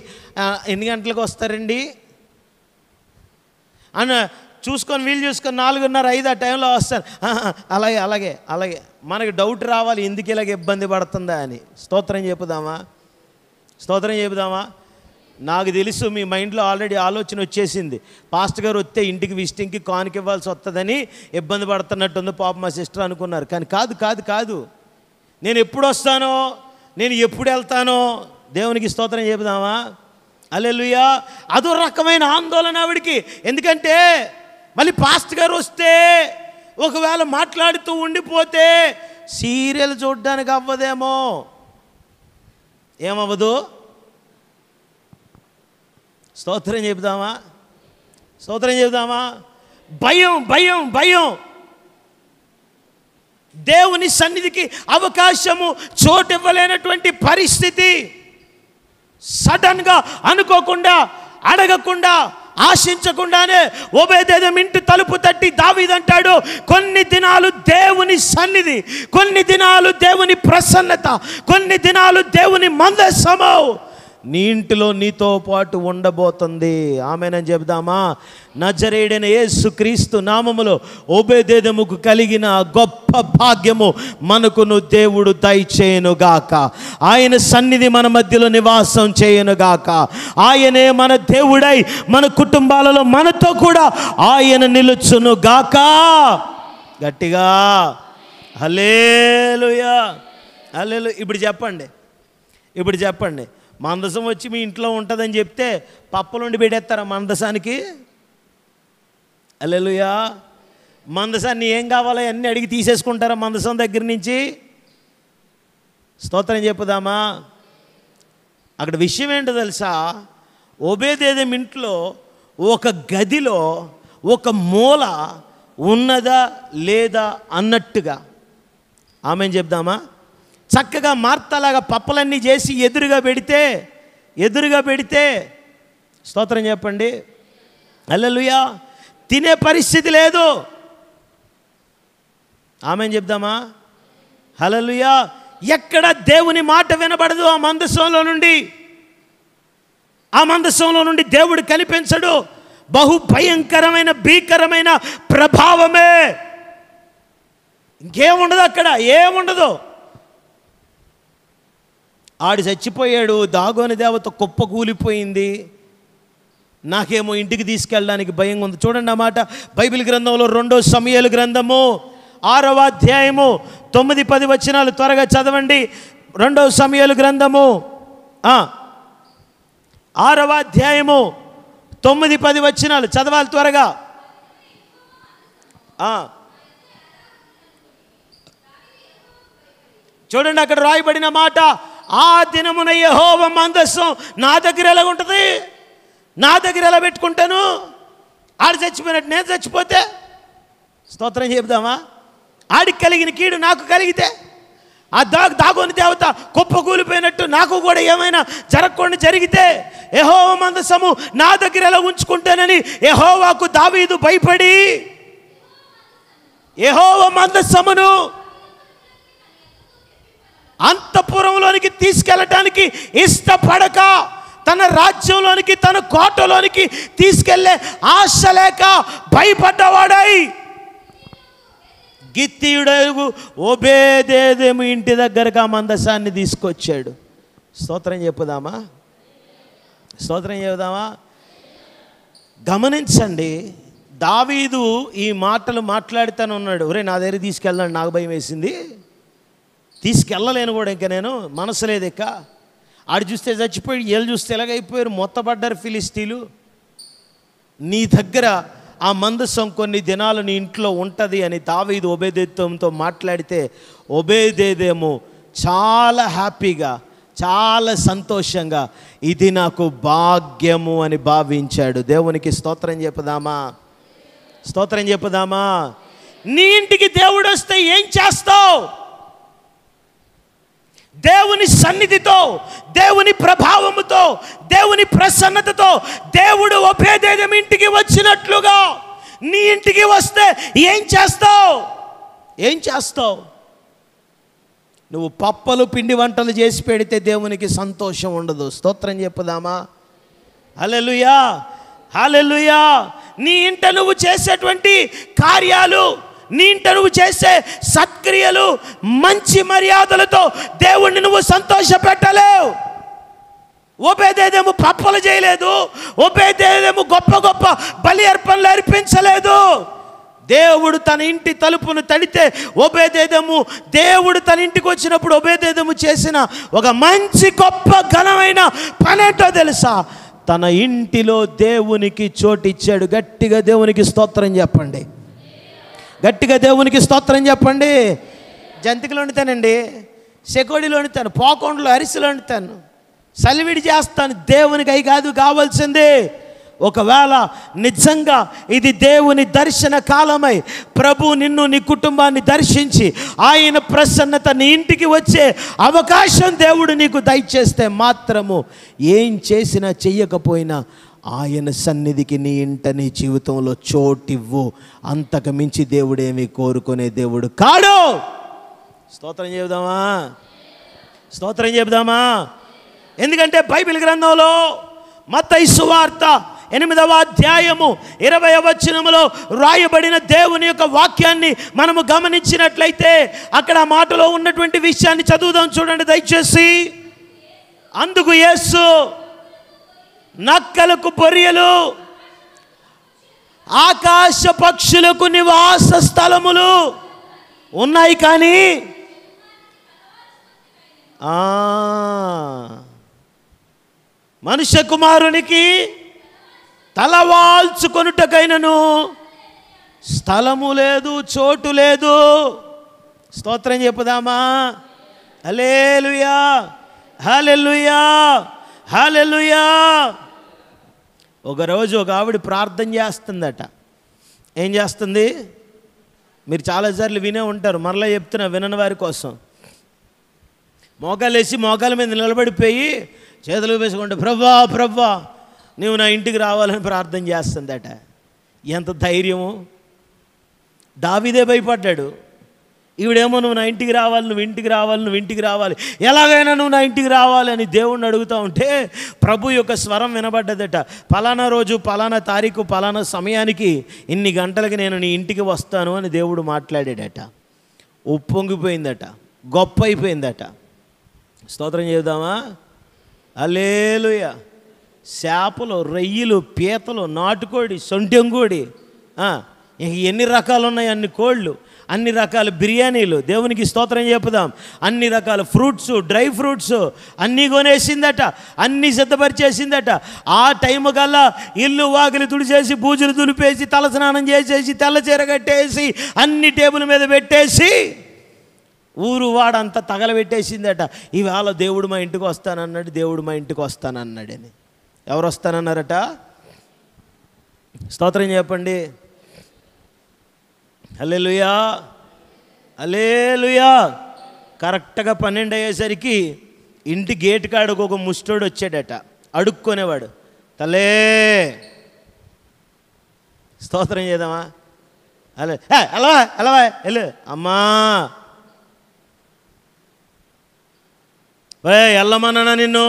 ఎన్ని గంటలకు వస్తారండి అన్న చూసుకొని వీళ్ళు చూసుకొని నాలుగున్నర ఐదు ఆ టైంలో వస్తారు అలాగే అలాగే అలాగే మనకి డౌట్ రావాలి ఎందుకు ఇలాగ ఇబ్బంది పడుతుందా అని స్తోత్రం చెబుదామా స్తోత్రం చెబుదామా నాకు తెలుసు మీ మైండ్లో ఆల్రెడీ ఆలోచన వచ్చేసింది పాస్ట్ గారు వస్తే ఇంటికి విజిటింగ్కి కానుక ఇవ్వాల్సి వస్తుందని ఇబ్బంది పడుతున్నట్టుంది పాప మా సిస్టర్ అనుకున్నారు కానీ కాదు కాదు కాదు నేను ఎప్పుడు వస్తానో నేను ఎప్పుడు వెళ్తానో దేవునికి స్తోత్రం చెబుదామా అల్లెలుయా అదో రకమైన ఆందోళన ఆవిడికి ఎందుకంటే మళ్ళీ పాస్ట్ గారు వస్తే ఒకవేళ మాట్లాడుతూ ఉండిపోతే సీరియల్ చూడడానికి అవ్వదేమో ఏమవ్వదు స్తోత్రం చెబుదామా స్తోత్రం చెబుదామా భయం భయం భయం దేవుని సన్నిధికి అవకాశము చోటివ్వలేనటువంటి పరిస్థితి సడన్గా అనుకోకుండా అడగకుండా ఆశించకుండానే ఉభయదేదం ఇంటి తలుపు తట్టి దావిదంటాడు కొన్ని దినాలు దేవుని సన్నిధి కొన్ని దినాలు దేవుని ప్రసన్నత కొన్ని దినాలు దేవుని మందసమవు నీ ఇంటిలో నీతో పాటు ఉండబోతుంది ఆమెనని చెబుదామా నజరేడైన యేసుక్రీస్తు నామములో ఓబేదేదముకు కలిగిన గొప్ప భాగ్యము మనకును దేవుడు దయచేయనుగాక ఆయన సన్నిధి మన మధ్యలో నివాసం చేయనుగాక ఆయనే మన దేవుడై మన కుటుంబాలలో మనతో కూడా ఆయన నిలుచునుగాక గట్టిగా హలేలుయా హలేలు ఇప్పుడు చెప్పండి ఇప్పుడు చెప్పండి మందసం వచ్చి మీ ఇంట్లో ఉంటుందని చెప్తే పప్పులుండి పెట్టేస్తారా మందసానికి అల్లెలుయా మందసాన్ని ఏం కావాలో అన్నీ అడిగి తీసేసుకుంటారా మందసం దగ్గర నుంచి స్తోత్రం చెప్పుదామా అక్కడ విషయం ఏంటో తెలుసా ఒబేదేదం ఇంట్లో ఒక గదిలో ఒక మూల ఉన్నదా లేదా అన్నట్టుగా ఆమె చెప్దామా చక్కగా మార్తలాగా పప్పలన్నీ చేసి ఎదురుగా పెడితే ఎదురుగా పెడితే స్తోత్రం చెప్పండి అల్లెలుయా తినే పరిస్థితి లేదు ఆమె చెప్దామా హలలుయా ఎక్కడ దేవుని మాట వినబడదు ఆ మందస్వంలో నుండి ఆ మందస్వంలో నుండి దేవుడు కనిపించడు బహు భయంకరమైన భీకరమైన ప్రభావమే ఇంకేముండదు అక్కడ ఏముండదు ఆడు చచ్చిపోయాడు దాగోని దేవత కుప్ప కూలిపోయింది నాకేమో ఇంటికి తీసుకెళ్ళడానికి భయంగా ఉంది చూడండి అన్నమాట బైబిల్ గ్రంథంలో రెండో సమయాలు గ్రంథము ఆరవ అధ్యాయము తొమ్మిది పది వచనాలు త్వరగా చదవండి రెండవ సమయాలు గ్రంథము ఆరవ అధ్యాయము తొమ్మిది పది వచనాలు చదవాలి త్వరగా చూడండి అక్కడ రాయబడిన మాట ఆ దినమున యహోవ మందస్సం నా దగ్గర ఎలా ఉంటుంది నా దగ్గర ఎలా పెట్టుకుంటాను ఆడు చచ్చిపోయినట్టు నేను చచ్చిపోతే స్తోత్రం చెబుదామా ఆడికి కలిగిన కీడు నాకు కలిగితే ఆ దా దాగుని దేవత కూలిపోయినట్టు నాకు కూడా ఏమైనా జరగకుండా జరిగితే యహోవ మందసము నా దగ్గర ఎలా ఉంచుకుంటానని ఎహోవాకు దావీదు భయపడి యహోవ మందస్సమును అంతఃపురంలోనికి తీసుకెళ్ళటానికి ఇష్టపడక తన రాజ్యంలోనికి తన కోటలోనికి తీసుకెళ్లే ఆశ లేక భయపడ్డవాడై గిత్తియుడు ఓబేదేదేమి ఇంటి దగ్గరగా మందసాన్ని తీసుకొచ్చాడు స్తోత్రం చెప్పుదామా స్తోత్రం చెబుదామా గమనించండి దావీదు ఈ మాటలు ఉన్నాడు ఒరే నా దగ్గర తీసుకెళ్ళాడు నాకు భయం వేసింది తీసుకెళ్ళలేను కూడా ఇంకా నేను మనసు లేదు ఇక ఆడు చూస్తే చచ్చిపోయి వీళ్ళు చూస్తే ఎలాగైపోయారు మొత్తపడ్డారు ఫిలిస్తీన్లు నీ దగ్గర ఆ మందసం కొన్ని దినాలు నీ ఇంట్లో ఉంటుంది అని దావీదు ఒబేదేత్వంతో మాట్లాడితే ఒబేదేదేమో చాలా హ్యాపీగా చాలా సంతోషంగా ఇది నాకు భాగ్యము అని భావించాడు దేవునికి స్తోత్రం చెప్పుదామా స్తోత్రం చెప్పుదామా నీ ఇంటికి దేవుడు వస్తే ఏం చేస్తావు దేవుని సన్నిధితో దేవుని ప్రభావముతో దేవుని ప్రసన్నతతో దేవుడు ఒపేదేదం ఇంటికి వచ్చినట్లుగా నీ ఇంటికి వస్తే ఏం చేస్తావు ఏం చేస్తావు నువ్వు పప్పలు పిండి వంటలు చేసి పెడితే దేవునికి సంతోషం ఉండదు స్తోత్రం చెప్పుదామా హలెలుయా హలెలుయా నీ ఇంట నువ్వు చేసేటువంటి కార్యాలు నీ నువ్వు చేసే సత్క్రియలు మంచి మర్యాదలతో దేవుణ్ణి నువ్వు సంతోష పెట్టలేవు ఓపేదేదేమో పప్పలు చేయలేదు ఓపేదేదేమో గొప్ప గొప్ప బలి అర్పణలు అర్పించలేదు దేవుడు తన ఇంటి తలుపును తడితే ఓపేదేదేము దేవుడు తన ఇంటికి వచ్చినప్పుడు ఒబేదేదము చేసిన ఒక మంచి గొప్ప ఘనమైన పనేటో తెలుసా తన ఇంటిలో దేవునికి చోటిచ్చాడు గట్టిగా దేవునికి స్తోత్రం చెప్పండి గట్టిగా దేవునికి స్తోత్రం చెప్పండి జంతికలు వండుతానండి సెకోడీలు వండుతాను పోకొండలు అరిసెలు వండుతాను సలివిడి చేస్తాను దేవునికి అయి కాదు కావాల్సిందే ఒకవేళ నిజంగా ఇది దేవుని దర్శన కాలమై ప్రభు నిన్ను నీ కుటుంబాన్ని దర్శించి ఆయన ప్రసన్నత నీ ఇంటికి వచ్చే అవకాశం దేవుడు నీకు దయచేస్తే మాత్రము ఏం చేసినా చెయ్యకపోయినా ఆయన సన్నిధికి నీ ఇంట నీ జీవితంలో చోటివ్వు అంతకు మించి దేవుడేమి కోరుకునే దేవుడు కాడు స్తోత్రం చెబుదామా స్తోత్రం చెబుదామా ఎందుకంటే బైబిల్ గ్రంథంలో మతయి సువార్త ఎనిమిదవ అధ్యాయము ఇరవై వచనములో రాయబడిన దేవుని యొక్క వాక్యాన్ని మనము గమనించినట్లయితే అక్కడ ఆ మాటలో ఉన్నటువంటి విషయాన్ని చదువుదాం చూడండి దయచేసి అందుకు యేసు నక్కలకు పొరియలు ఆకాశ పక్షులకు నివాస స్థలములు ఉన్నాయి కానీ మనుష్య కుమారునికి తలవాల్చుకొనుటకైనను స్థలము లేదు చోటు లేదు స్తోత్రం చెప్పుదామా హలేలుయా హలెలుయా హలెలుయా ఒకరోజు ఒక ఆవిడ ప్రార్థన చేస్తుందట ఏం చేస్తుంది మీరు చాలాసార్లు వినే ఉంటారు మరలా చెప్తున్నా వినని వారి కోసం మోకాలు వేసి మోకాల మీద నిలబడిపోయి చేతులు వేసుకుంటే ప్రవ్వా ప్రవ్వా నువ్వు నా ఇంటికి రావాలని ప్రార్థన చేస్తుందట ఎంత ధైర్యము దావిదే భయపడ్డాడు ఈవిడేమో నువ్వు నా ఇంటికి రావాలి నువ్వు ఇంటికి రావాలి నువ్వు ఇంటికి రావాలి ఎలాగైనా నువ్వు నా ఇంటికి రావాలి అని దేవుణ్ణి అడుగుతూ ఉంటే ప్రభు యొక్క స్వరం వినబడ్డదట పలానా రోజు పలానా తారీఖు పలానా సమయానికి ఇన్ని గంటలకి నేను నీ ఇంటికి వస్తాను అని దేవుడు మాట్లాడాడట ఉప్పొంగిపోయిందట గొప్ప అయిపోయిందట స్తోత్రం చేద్దామా అలేలుయ చేపలు రొయ్యలు పీతలు నాటుకోడి సొంటెంకోడి ఎన్ని రకాలు ఉన్నాయి అన్ని కోళ్ళు అన్ని రకాల బిర్యానీలు దేవునికి స్తోత్రం చెప్పుదాం అన్ని రకాల ఫ్రూట్స్ డ్రై ఫ్రూట్స్ అన్నీ కొనేసిందట అన్నీ సిద్ధపరిచేసిందట ఆ టైం కల్లా ఇల్లు వాకిలి తుడిచేసి పూజలు తల తలస్నానం చేసేసి తెల్ల చీర కట్టేసి అన్ని టేబుల్ మీద పెట్టేసి ఊరు వాడంతా తగలబెట్టేసిందట ఇవాళ దేవుడు మా ఇంటికి వస్తానన్నాడు దేవుడు మా ఇంటికి వస్తానన్నాడని ఎవరు వస్తానన్నారట స్తోత్రం చెప్పండి అల్లెలుయా అల్లేలుయా కరెక్ట్గా పన్నెండు అయ్యేసరికి ఇంటి గేట్ కాడకు ఒక ముష్టోడు వచ్చాడట అడుక్కునేవాడు తలే స్తోత్రం చేద్దామా అలే అలా అలవా వెళ్ళు అమ్మా వెళ్ళమన్నా నిన్ను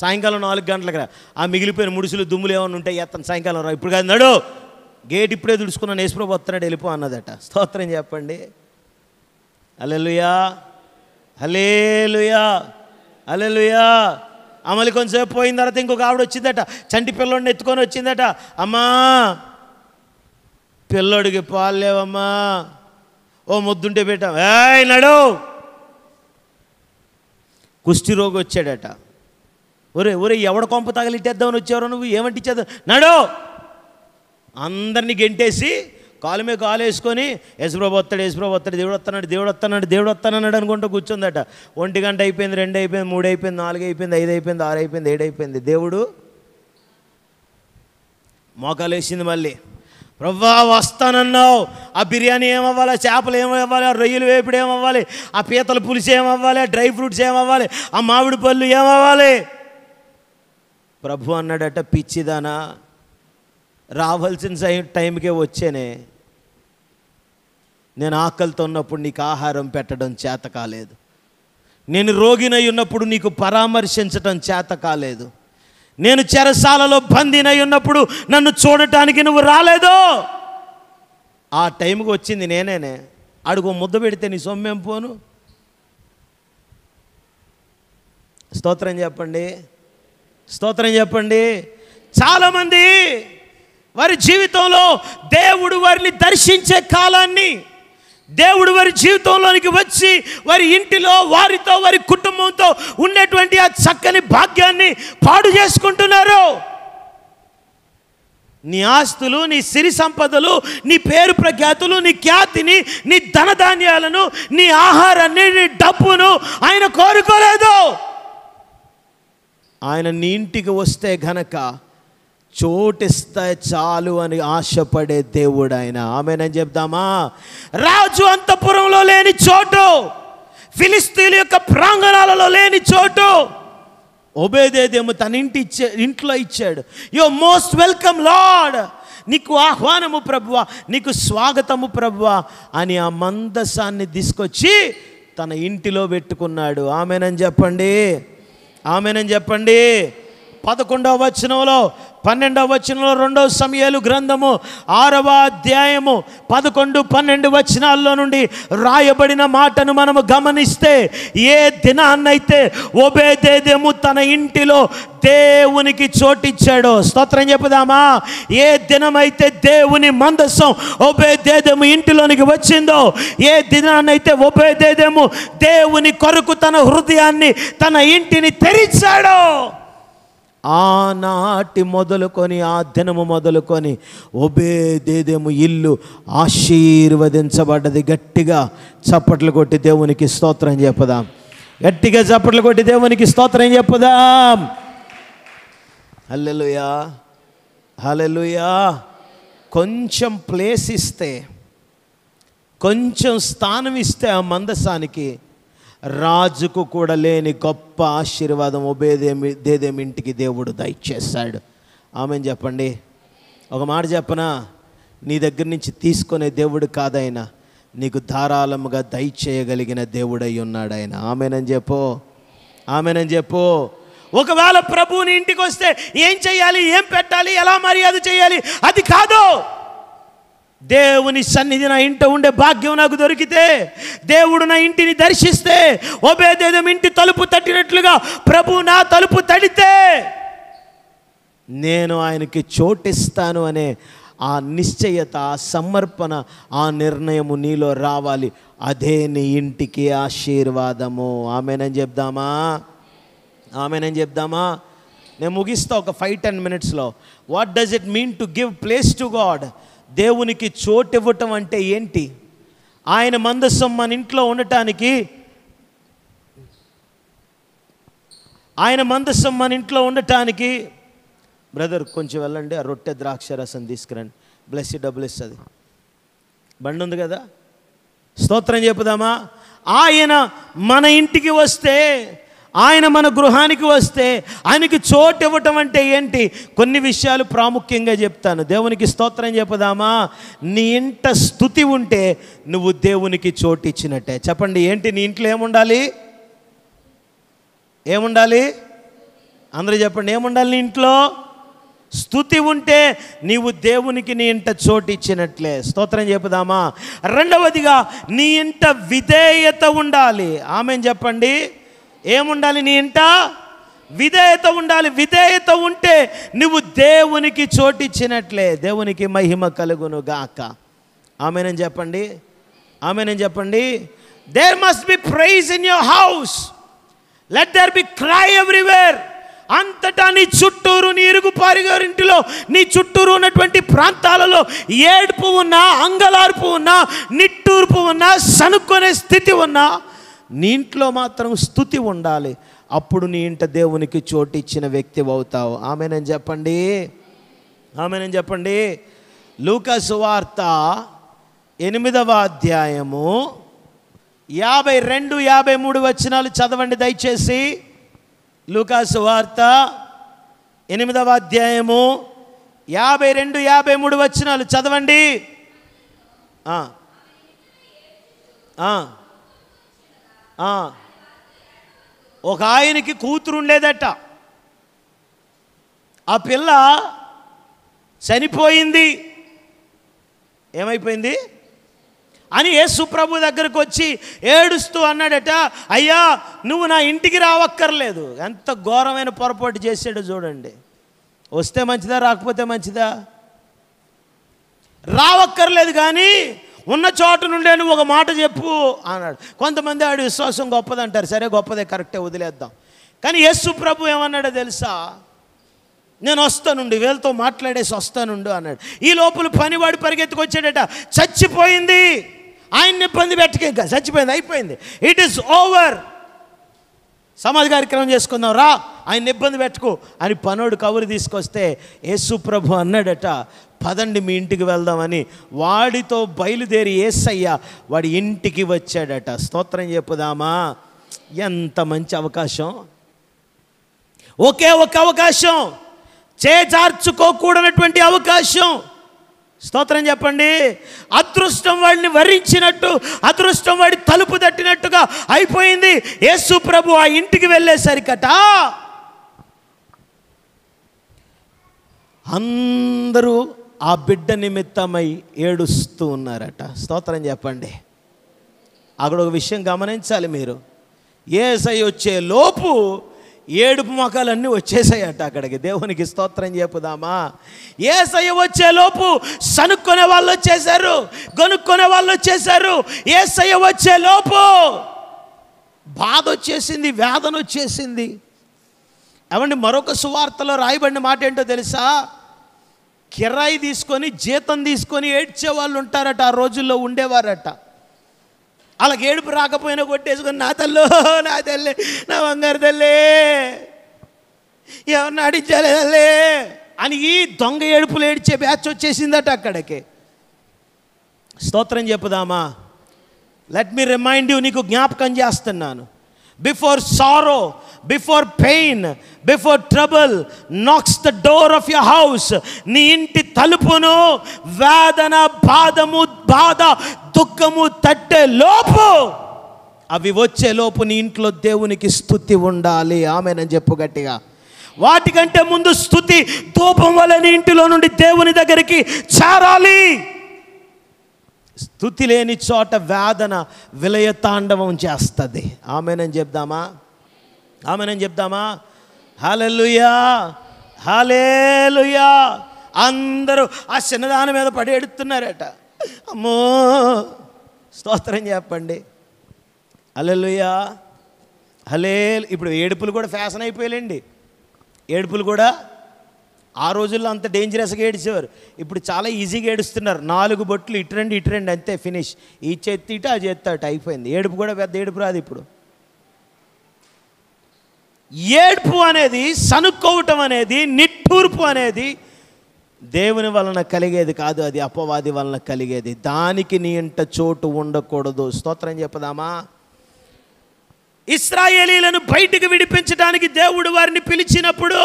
సాయంకాలం నాలుగు గంటలకు రా ఆ మిగిలిపోయిన ముడుసులు దుమ్ములు ఏమైనా ఉంటాయి ఎత్తను సాయంకాలం రా ఇప్పుడు కాదు నడు గేట్ ఇప్పుడే తుడుచుకున్నాను యేసుప్రభు వస్తున్నాడు వెళ్ళిపో అన్నదట స్తోత్రం చెప్పండి అలెలుయా హలేలుయా అలెలుయా అమలు కొంచెంసేపు పోయిన తర్వాత ఇంకొక ఆవిడ వచ్చిందట చంటి పిల్లోడిని ఎత్తుకొని వచ్చిందట అమ్మా పిల్లోడికి పాలు లేవమ్మా ఓ ముద్దుంటే పెట్టాం ఏ నడు రోగి వచ్చాడట ఒరే ఒరే ఎవడ కొంప తగిలిట్టేద్దామని వచ్చావు నువ్వు ఏమంటిచ్చేద్దాం నడు అందరినీ గెంటేసి కాలు మీద కాలు వేసుకొని యశ్వ్రభు వస్తాడు యశ్వ్రభు వస్తాడు దేవుడు వస్తున్నాడు దేవుడు వస్తున్నాడు దేవుడు వస్తానన్నాడు అనుకుంటూ కూర్చుందట ఒంటి గంట అయిపోయింది రెండు అయిపోయింది మూడు అయిపోయింది నాలుగు అయిపోయింది ఐదు అయిపోయింది ఆరు అయిపోయింది ఏడు అయిపోయింది దేవుడు మోకాలు వేసింది మళ్ళీ ప్రవ్వా వస్తానన్నావు ఆ బిర్యానీ ఏమవ్వాలి చేపలు ఏమవ్వాలి ఆ రొయ్యలు వేపుడు ఏమవ్వాలి ఆ పీతల పులుసు ఏమవ్వాలి డ్రై ఫ్రూట్స్ ఏమవ్వాలి ఆ మామిడి పళ్ళు ఏమవ్వాలి ప్రభు అన్నాడట పిచ్చిదానా రావాల్సిన టైంకే వచ్చేనే నేను ఆకలితో ఉన్నప్పుడు నీకు ఆహారం పెట్టడం చేత కాలేదు నేను రోగినై ఉన్నప్పుడు నీకు పరామర్శించడం చేత కాలేదు నేను చెరసాలలో బందీనై ఉన్నప్పుడు నన్ను చూడటానికి నువ్వు రాలేదో ఆ టైంకి వచ్చింది నేనేనే అడుగు ముద్ద పెడితే నీ సొమ్మేం పోను స్తోత్రం చెప్పండి స్తోత్రం చెప్పండి చాలామంది వారి జీవితంలో దేవుడు వారిని దర్శించే కాలాన్ని దేవుడు వారి జీవితంలోనికి వచ్చి వారి ఇంటిలో వారితో వారి కుటుంబంతో ఉన్నటువంటి ఆ చక్కని భాగ్యాన్ని పాడు చేసుకుంటున్నారు నీ ఆస్తులు నీ సిరి సంపదలు నీ పేరు ప్రఖ్యాతులు నీ ఖ్యాతిని నీ ధనధాన్యాలను నీ ఆహారాన్ని నీ డబ్బును ఆయన కోరుకోలేదు ఆయన నీ ఇంటికి వస్తే గనక చోటిస్తే చాలు అని ఆశపడే దేవుడు ఆయన ఆమెనని చెప్దామా రాజు అంతపురంలో లేని చోటు ఫిలిస్తీన్ యొక్క ప్రాంగణాలలో లేని చోటు ఒబేదేదేమో తన ఇంటి ఇచ్చే ఇంట్లో ఇచ్చాడు యో మోస్ట్ వెల్కమ్ లార్డ్ నీకు ఆహ్వానము ప్రభువ నీకు స్వాగతము ప్రభువ అని ఆ మందసాన్ని తీసుకొచ్చి తన ఇంటిలో పెట్టుకున్నాడు ఆమెనని చెప్పండి ఆమెనని చెప్పండి పదకొండవ వచనంలో పన్నెండవ వచనంలో రెండవ సమయాలు గ్రంథము ఆరవ అధ్యాయము పదకొండు పన్నెండు వచనాల్లో నుండి రాయబడిన మాటను మనము గమనిస్తే ఏ దినాన్నైతే ఒబేదేదేము తన ఇంటిలో దేవునికి చోటిచ్చాడో స్తోత్రం చెప్పుదామా ఏ దినమైతే దేవుని మందస్సం ఒబేదేదేము ఇంటిలోనికి వచ్చిందో ఏ దినాన్నైతే ఒబేదేదేము దేవుని కొరకు తన హృదయాన్ని తన ఇంటిని తెరిచాడో ఆనాటి మొదలుకొని ఆ దినము మొదలుకొని దేదేము ఇల్లు ఆశీర్వదించబడ్డది గట్టిగా చప్పట్లు కొట్టి దేవునికి స్తోత్రం చెప్పుదాం గట్టిగా చప్పట్లు కొట్టి దేవునికి స్తోత్రం చెప్పుదాం హల్లెలుయా హల్లెలుయా కొంచెం ప్లేస్ ఇస్తే కొంచెం స్థానం ఇస్తే ఆ మందసానికి రాజుకు కూడా లేని గొప్ప ఆశీర్వాదం దేదేమి ఇంటికి దేవుడు దయచేశాడు ఆమె చెప్పండి ఒక మాట చెప్పనా నీ దగ్గర నుంచి తీసుకునే దేవుడు కాదైనా నీకు ధారాళముగా దయచేయగలిగిన దేవుడై ఉన్నాడు ఆయన ఆమెనని చెప్పు ఆమెనని చెప్పు ఒకవేళ ప్రభువుని ఇంటికి వస్తే ఏం చేయాలి ఏం పెట్టాలి ఎలా మర్యాద చేయాలి అది కాదు దేవుని సన్నిధి నా ఇంట ఉండే భాగ్యం నాకు దొరికితే దేవుడు నా ఇంటిని దర్శిస్తే ఒబేదేదం ఇంటి తలుపు తట్టినట్లుగా ప్రభు నా తలుపు తడితే నేను ఆయనకి చోటిస్తాను అనే ఆ నిశ్చయత ఆ సమర్పణ ఆ నిర్ణయము నీలో రావాలి అదే నీ ఇంటికి ఆశీర్వాదము ఆమెనని చెప్దామా ఆమెనని చెప్దామా నేను ముగిస్తా ఒక ఫైవ్ టెన్ మినిట్స్లో what does it mean to give place to God దేవునికి చోటు ఇవ్వటం అంటే ఏంటి ఆయన మందస్సం మన ఇంట్లో ఉండటానికి ఆయన మందస్సం మన ఇంట్లో ఉండటానికి బ్రదర్ కొంచెం వెళ్ళండి ఆ రొట్టె ద్రాక్ష రసం తీసుకురండి బ్లెస్ డబ్బులు ఇస్తుంది బండి ఉంది కదా స్తోత్రం చెప్పుదామా ఆయన మన ఇంటికి వస్తే ఆయన మన గృహానికి వస్తే ఆయనకి చోటు ఇవ్వటం అంటే ఏంటి కొన్ని విషయాలు ప్రాముఖ్యంగా చెప్తాను దేవునికి స్తోత్రం చెప్పుదామా నీ ఇంట స్థుతి ఉంటే నువ్వు దేవునికి చోటు ఇచ్చినట్టే చెప్పండి ఏంటి నీ ఇంట్లో ఏముండాలి ఏముండాలి అందరూ చెప్పండి ఏముండాలి నీ ఇంట్లో స్థుతి ఉంటే నీవు దేవునికి నీ ఇంట చోటు ఇచ్చినట్లే స్తోత్రం చెప్పుదామా రెండవదిగా నీ ఇంట విధేయత ఉండాలి ఆమె చెప్పండి ఏముండాలి నీ ఇంట విధేయత ఉండాలి విధేయత ఉంటే నువ్వు దేవునికి చోటిచ్చినట్లే దేవునికి మహిమ కలుగును గాక ఆమెనని చెప్పండి ఆమెనని చెప్పండి there must be praise in your house let there be cry everywhere అంతటా నీ చుట్టూరు నీ ఇరుగు ఇంటిలో నీ చుట్టూరు ఉన్నటువంటి ప్రాంతాలలో ఏడుపు ఉన్నా అంగలార్పు ఉన్నా నిట్టూర్పు ఉన్నా సనుక్కునే స్థితి ఉన్నా నీ ఇంట్లో మాత్రం స్థుతి ఉండాలి అప్పుడు నీ ఇంట దేవునికి చోటు ఇచ్చిన వ్యక్తి అవుతావు ఆమెనని చెప్పండి ఆమెనని చెప్పండి లూకసు వార్త ఎనిమిదవ అధ్యాయము యాభై రెండు యాభై మూడు వచనాలు చదవండి దయచేసి లూకాసు వార్త ఎనిమిదవ అధ్యాయము యాభై రెండు యాభై మూడు వచనాలు చదవండి ఒక ఆయనకి కూతురు ఉండేదట ఆ పిల్ల చనిపోయింది ఏమైపోయింది అని ఏ సుప్రభు దగ్గరకు వచ్చి ఏడుస్తూ అన్నాడట అయ్యా నువ్వు నా ఇంటికి రావక్కర్లేదు ఎంత ఘోరమైన పొరపాటు చేశాడు చూడండి వస్తే మంచిదా రాకపోతే మంచిదా రావక్కర్లేదు కానీ ఉన్న చోటు నుండే నువ్వు ఒక మాట చెప్పు అన్నాడు కొంతమంది ఆడు విశ్వాసం గొప్పదంటారు సరే గొప్పదే కరెక్టే వదిలేద్దాం కానీ యస్సు ప్రభు ఏమన్నాడో తెలుసా నేను వస్తానుండి వీళ్ళతో మాట్లాడేసి వస్తానుండు అన్నాడు ఈ లోపల పనివాడు పరిగెత్తుకొచ్చాడట చచ్చిపోయింది ఆయన్ని ఇబ్బంది పెట్టక ఇంకా చచ్చిపోయింది అయిపోయింది ఇట్ ఈస్ ఓవర్ సమాజ కార్యక్రమం చేసుకుందాం రా ఆయన ఇబ్బంది పెట్టుకో అని పనోడు కబురు తీసుకొస్తే యేసు ప్రభు అన్నాడట పదండి మీ ఇంటికి వెళ్దామని వాడితో బయలుదేరి ఏసయ్య వాడి ఇంటికి వచ్చాడట స్తోత్రం చెప్పుదామా ఎంత మంచి అవకాశం ఒకే ఒక అవకాశం చేజార్చుకోకూడనటువంటి అవకాశం స్తోత్రం చెప్పండి అదృష్టం వాడిని వరించినట్టు అదృష్టం వాడి తలుపు తట్టినట్టుగా అయిపోయింది యేసు ప్రభు ఆ ఇంటికి వెళ్ళేసరికట అందరూ ఆ బిడ్డ నిమిత్తమై ఏడుస్తూ ఉన్నారట స్తోత్రం చెప్పండి అక్కడ ఒక విషయం గమనించాలి మీరు ఏసై వచ్చే లోపు ఏడుపు మొఖాలన్నీ వచ్చేసాయట అక్కడికి దేవునికి స్తోత్రం చెప్పుదామా ఏ వచ్చే వచ్చేలోపు సనుక్కునే వాళ్ళు వచ్చేసారు కొనుక్కునే వాళ్ళు వచ్చేసారు వచ్చే వచ్చేలోపు బాధ వచ్చేసింది వేదన వచ్చేసింది ఏమండి మరొక సువార్తలో రాయబడిన మాట ఏంటో తెలుసా కిరాయి తీసుకొని జీతం తీసుకొని ఏడ్చే వాళ్ళు ఉంటారట ఆ రోజుల్లో ఉండేవారట అలాగే ఏడుపు రాకపోయినా కొట్టేసుకుని నా తల్లో నా తల్లే నా బంగారు తల్లే ఎవరిని ఆడించాలి తల్లే అని ఈ దొంగ ఏడుపులు ఏడ్చే బ్యాచ్ వచ్చేసిందట అక్కడికి స్తోత్రం చెప్పుదామా లెట్ మీ రిమైండ్ యూ నీకు జ్ఞాపకం చేస్తున్నాను before sorrow before pain before trouble knocks the door of your house నీ ఇంటి తలుపును వేదన బాధము బాధ దుఃఖము తట్టే లోపు అవి వచ్చే లోపు నీ ఇంట్లో దేవునికి స్థుతి ఉండాలి ఆమెనని చెప్పు గట్టిగా వాటికంటే ముందు స్థుతి ధూపం వల్ల నీ ఇంటిలో నుండి దేవుని దగ్గరికి చేరాలి స్థుతి లేని చోట వేదన విలయతాండవం చేస్తుంది ఆమెనని చెప్దామా ఆమెనని చెప్దామా హాలెలుయా హాలేలుయా అందరూ ఆ చిన్నదాని మీద పడి ఎడుతున్నారట అమ్మో స్తోత్రం చెప్పండి అలెలుయా హలే ఇప్పుడు ఏడుపులు కూడా ఫ్యాషన్ అయిపోయాలండి ఏడుపులు కూడా ఆ రోజుల్లో అంత డేంజరస్గా ఏడిచేవారు ఇప్పుడు చాలా ఈజీగా ఏడుస్తున్నారు నాలుగు బొట్లు ఇటురండి రండి అంతే ఫినిష్ ఈ చెత్త ఇటు ఆ చేతి అయిపోయింది ఏడుపు కూడా పెద్ద ఏడుపు రాదు ఇప్పుడు ఏడుపు అనేది సనుక్కోవటం అనేది నిట్టూర్పు అనేది దేవుని వలన కలిగేది కాదు అది అపవాది వలన కలిగేది దానికి నీ ఇంట చోటు ఉండకూడదు స్తోత్రం చెప్పదామా ఇస్రాయేలీలను బయటికి విడిపించడానికి దేవుడు వారిని పిలిచినప్పుడు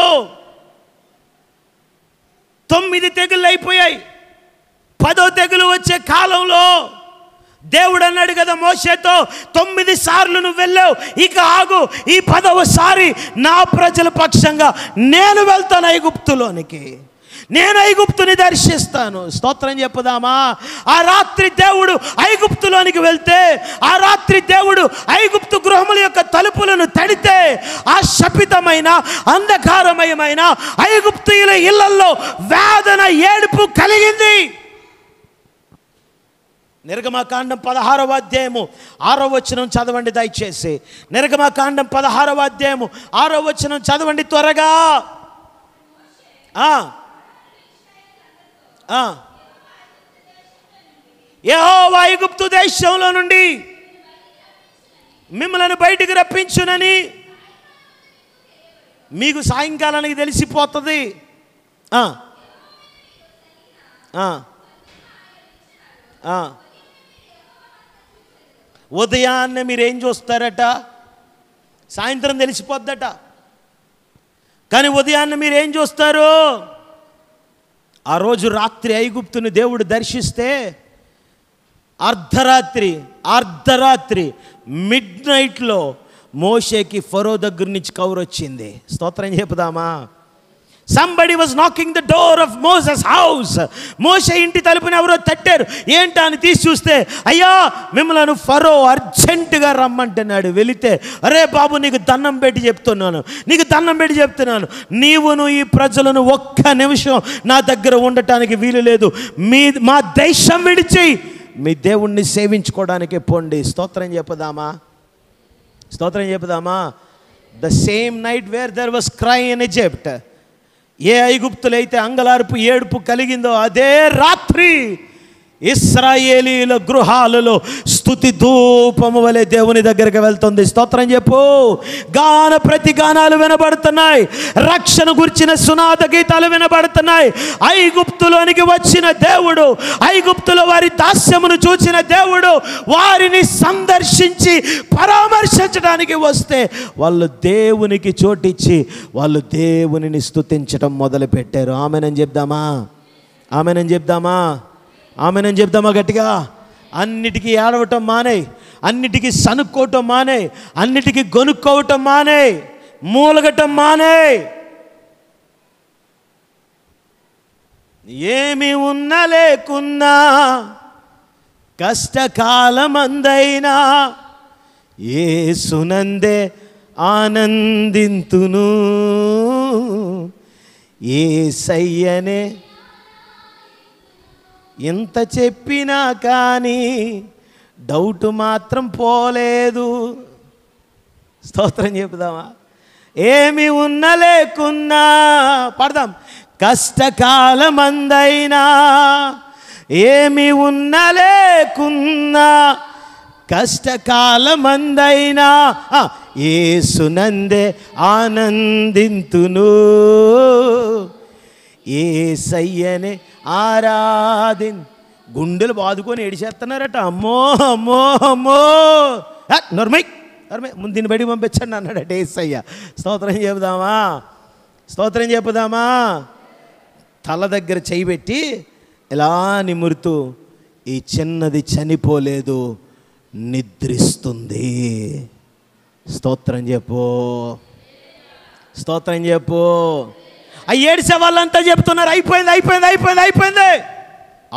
తొమ్మిది తెగులు అయిపోయాయి పదో తెగులు వచ్చే కాలంలో దేవుడు అన్నాడు కదా మోసేతో తొమ్మిది సార్లు నువ్వు వెళ్ళావు ఇక ఆగు ఈ పదవసారి నా ప్రజల పక్షంగా నేను వెళ్తాను ఐగుప్తులోనికి నేను ఐగుప్తుని దర్శిస్తాను స్తోత్రం చెప్పుదామా ఆ రాత్రి దేవుడు ఐగుప్తులోనికి వెళ్తే ఆ రాత్రి దేవుడు ఐగుప్తు గృహముల యొక్క తలుపులను తడితే ఆ శపితమైన అంధకారమయమైన ఐగుప్తుల ఇళ్లలో వేదన ఏడుపు కలిగింది నిర్గమకాండం పదహారవ అధ్యాయము ఆరో వచనం చదవండి దయచేసి నిర్గమకాండం పదహారవ అధ్యాయము ఆరో వచనం చదవండి త్వరగా యహో వాయుగుప్తు దేశంలో నుండి మిమ్మల్ని బయటికి రప్పించునని మీకు సాయంకాలానికి తెలిసిపోతుంది ఉదయాన్నే మీరేం చూస్తారట సాయంత్రం తెలిసిపోద్దట కానీ ఉదయాన్నే మీరేం చూస్తారు ఆ రోజు రాత్రి ఐగుప్తుని దేవుడు దర్శిస్తే అర్ధరాత్రి అర్ధరాత్రి మిడ్ నైట్లో మోషేకి ఫరో దగ్గర నుంచి కవర్ వచ్చింది స్తోత్రం చెప్దామా somebody was knocking the door of Moses house మోస ఇంటి తలుపుని ఎవరో తట్టారు ఏంటా అని తీసి చూస్తే అయ్యా మిమ్మల్ని ఫరో అర్జెంటుగా రమ్మంటున్నాడు వెళితే అరే బాబు నీకు దన్నం పెట్టి చెప్తున్నాను నీకు దండం పెట్టి చెప్తున్నాను నీవును ఈ ప్రజలను ఒక్క నిమిషం నా దగ్గర ఉండటానికి వీలు లేదు మీ మా దేశం విడిచి మీ దేవుణ్ణి సేవించుకోవడానికి పోండి స్తోత్రం చెప్పుదామా స్తోత్రం చెప్పుదామా the same night where there was cry in Egypt ఏ ఐగుప్తులైతే అంగలార్పు ఏడుపు కలిగిందో అదే రాత్రి ఇస్రాయేలీల గృహాలలో స్థుతి ధూపము వలె దేవుని దగ్గరికి వెళ్తుంది స్తోత్రం చెప్పు గాన ప్రతి గానాలు వినబడుతున్నాయి రక్షణ గురించిన సునాద గీతాలు వినబడుతున్నాయి ఐగుప్తులోనికి వచ్చిన దేవుడు ఐగుప్తులో వారి దాస్యమును చూచిన దేవుడు వారిని సందర్శించి పరామర్శించడానికి వస్తే వాళ్ళు దేవునికి చోటిచ్చి వాళ్ళు దేవునిని స్థుతించడం మొదలుపెట్టారు ఆమెనని చెప్దామా ఆమెనని చెప్దామా ఆమెనని చెప్దామా గట్టిగా అన్నిటికీ ఏడవటం మానే అన్నిటికీ సనుక్కోవటం మానే అన్నిటికీ గొనుక్కోవటం మానే మూలగటం మానే ఏమి ఉన్న లేకున్నా కష్టకాలమందైనా ఏ సునందే ఆనందింతును ఏ సయ్యనే ఎంత చెప్పినా కానీ డౌట్ మాత్రం పోలేదు స్తోత్రం చెబుదామా ఏమి ఉన్న లేకున్నా పడదాం కష్టకాలమందైనా ఏమి ఉన్న లేకున్నా కష్టకాలమందైనా ఏసునందే ఆనందింతును ఏ సయ్యనే ఆరాధి గుండెలు బాదుకొని ఏడిచేస్తున్నారట అమ్మో అమ్మో అమ్మో నర్మై నర్మై ముందు దీన్ని బయటికి పంపించండి అన్నాడట ఏసయ్య స్తోత్రం చెబుదామా స్తోత్రం చెబుదామా తల దగ్గర చేయి పెట్టి ఎలా నిమురుతూ ఈ చిన్నది చనిపోలేదు నిద్రిస్తుంది స్తోత్రం చెప్పు స్తోత్రం చెప్పు ఆ ఏడిసే వాళ్ళంతా చెప్తున్నారు అయిపోయింది అయిపోయింది అయిపోయింది అయిపోయింది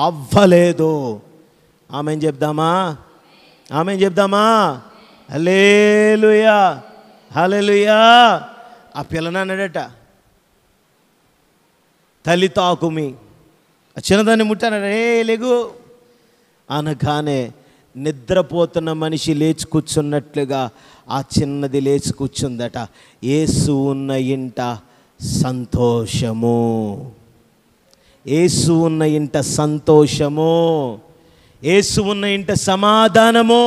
అవ్వలేదు ఆమె చెప్దామా ఆమె చెప్దామా హలేలుయా హలేలుయా ఆ అన్నాడట తల్లి తాకుమి ఆ చిన్నదాన్ని ముట్టాన ఏ లేగు అనగానే నిద్రపోతున్న మనిషి లేచి కూర్చున్నట్లుగా ఆ చిన్నది లేచి కూర్చుందట ఏసు ఉన్న ఇంట సంతోషము ఏసు ఉన్న ఇంట సంతోషము ఏసు ఉన్న ఇంట సమాధానము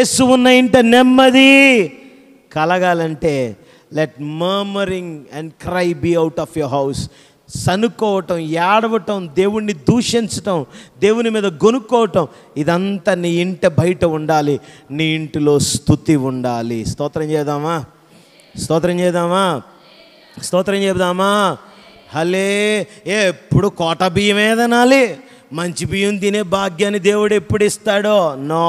ఏసు ఉన్న ఇంట నెమ్మది కలగాలంటే let murmuring and cry be out of your house సనుక్కోవటం ఏడవటం దేవుణ్ణి దూషించటం దేవుని మీద గొనుక్కోవటం ఇదంతా నీ ఇంట బయట ఉండాలి నీ ఇంటిలో స్థుతి ఉండాలి స్తోత్రం చేద్దామా స్తోత్రం చేద్దామా స్తోత్రం చెబుదామా హలే ఏ ఎప్పుడు కోట బియ్యమే తినాలి మంచి బియ్యం తినే భాగ్యాన్ని దేవుడు ఎప్పుడు ఇస్తాడో నో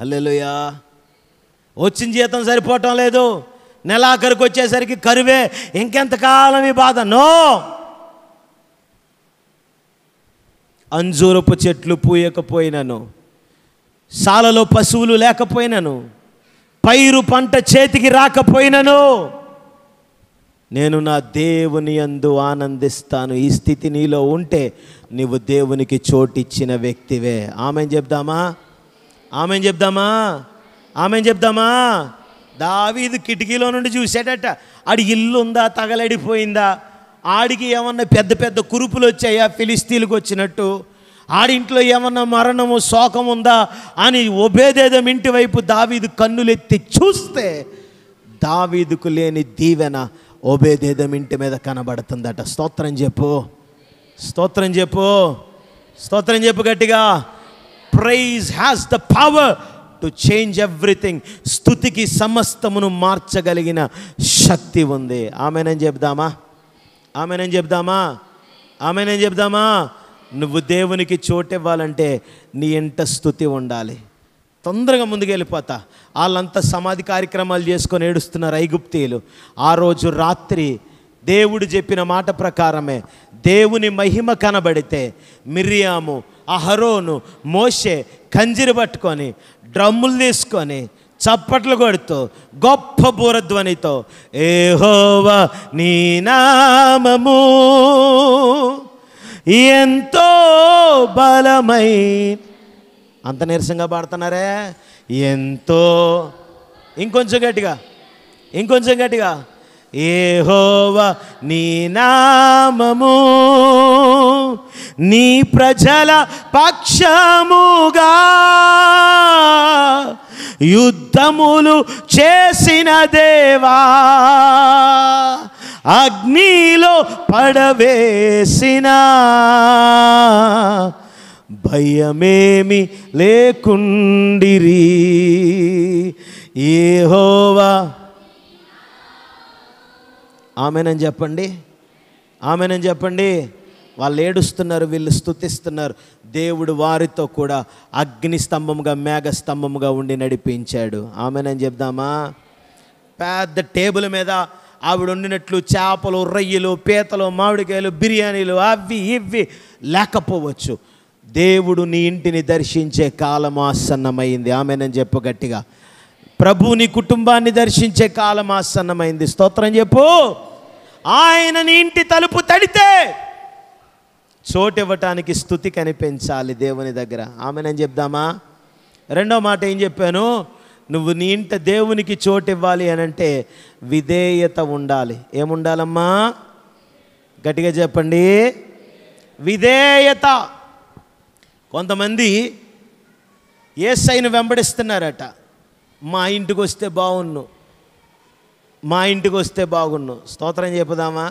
హల్లెలుయా వచ్చిన జీతం సరిపోవటం లేదు నెలాఖరికి వచ్చేసరికి కరువే ఇంకెంతకాలం ఈ బాధ నో అంజూరపు చెట్లు పూయకపోయినాను సాలలో పశువులు లేకపోయినాను పైరు పంట చేతికి రాకపోయినను నేను నా దేవుని అందు ఆనందిస్తాను ఈ స్థితి నీలో ఉంటే నువ్వు దేవునికి చోటిచ్చిన వ్యక్తివే ఆమె చెప్దామా ఆమె చెప్దామా ఆమె చెప్దామా దావీదు కిటికీలో నుండి చూసేటట్ట ఆడి ఇల్లు ఉందా తగలడిపోయిందా ఆడికి ఏమన్నా పెద్ద పెద్ద కురుపులు వచ్చాయా ఫిలిస్తీన్కి వచ్చినట్టు ఆడింట్లో ఏమన్నా మరణము శోకం ఉందా అని ఒబేదేదం ఇంటివైపు దావీదు కన్నులెత్తి చూస్తే దావీదుకు లేని దీవెన ఒబేదేదం ఇంటి మీద కనబడుతుందట స్తోత్రం చెప్పు స్తోత్రం చెప్పు స్తోత్రం చెప్పు గట్టిగా praise has the power to change everything స్థుతికి సమస్తమును మార్చగలిగిన శక్తి ఉంది ఆమెనని చెప్దామా ఆమెనని చెప్దామా ఆమెనని చెప్దామా నువ్వు దేవునికి చోటివ్వాలంటే నీ ఇంట స్థుతి ఉండాలి తొందరగా ముందుకెళ్ళిపోతా వాళ్ళంతా సమాధి కార్యక్రమాలు చేసుకొని ఏడుస్తున్న రైగుప్తీయులు ఆ రోజు రాత్రి దేవుడు చెప్పిన మాట ప్రకారమే దేవుని మహిమ కనబడితే మిరియాము అహరోను మోషే కంజిరి పట్టుకొని డ్రమ్ములు తీసుకొని చప్పట్లు కొడుతూ గొప్ప బూరధ్వనితో ఏహోవా నీ నామము ఎంతో బలమై అంత నీరసంగా పాడుతున్నారే ఎంతో ఇంకొంచెం గట్టిగా ఇంకొంచెం గట్టిగా ఏహోవా నీ నామము నీ ప్రజల పక్షముగా యుద్ధములు చేసిన దేవా అగ్నిలో పడవేసిన భయమేమి లేకుండిరి ఏహోవా ఆమెనని చెప్పండి ఆమెనని చెప్పండి వాళ్ళు ఏడుస్తున్నారు వీళ్ళు స్థుతిస్తున్నారు దేవుడు వారితో కూడా అగ్ని స్తంభముగా మేఘ స్తంభముగా ఉండి నడిపించాడు ఆమెనని చెప్దామా పెద్ద టేబుల్ మీద ఆవిడ వండినట్లు చేపలు రొయ్యలు పీతలు మామిడికాయలు బిర్యానీలు అవి ఇవి లేకపోవచ్చు దేవుడు నీ ఇంటిని దర్శించే కాలం ఆసన్నమైంది ఆమెనని చెప్పు గట్టిగా ప్రభు నీ కుటుంబాన్ని దర్శించే కాలం ఆసన్నమైంది స్తోత్రం చెప్పు ఆయన నీ ఇంటి తలుపు తడితే చోటు ఇవ్వటానికి స్థుతి కనిపించాలి దేవుని దగ్గర ఆమెనని చెప్దామా రెండో మాట ఏం చెప్పాను నువ్వు నీ ఇంట దేవునికి చోటు ఇవ్వాలి అని అంటే విధేయత ఉండాలి ఏముండాలమ్మా గట్టిగా చెప్పండి విధేయత కొంతమంది ఏసైని వెంబడిస్తున్నారట మా ఇంటికి వస్తే బాగున్ను మా ఇంటికి వస్తే బాగున్ను స్తోత్రం చెప్పుదామా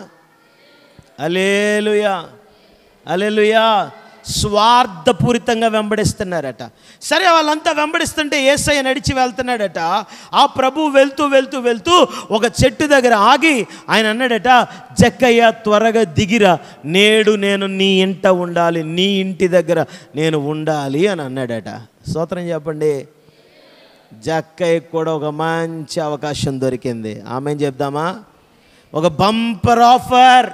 అలేలుయా అలేలుయా స్వార్థపూరితంగా వెంబడిస్తున్నారట సరే వాళ్ళంతా వెంబడిస్తుంటే ఏసయ్య నడిచి వెళ్తున్నాడట ఆ ప్రభు వెళ్తూ వెళ్తూ వెళ్తూ ఒక చెట్టు దగ్గర ఆగి ఆయన అన్నాడట జక్కయ్య త్వరగా దిగిరా నేడు నేను నీ ఇంట ఉండాలి నీ ఇంటి దగ్గర నేను ఉండాలి అని అన్నాడట సూత్రం చెప్పండి జక్కయ్యకు కూడా ఒక మంచి అవకాశం దొరికింది ఆమె చెప్దామా ఒక బంపర్ ఆఫర్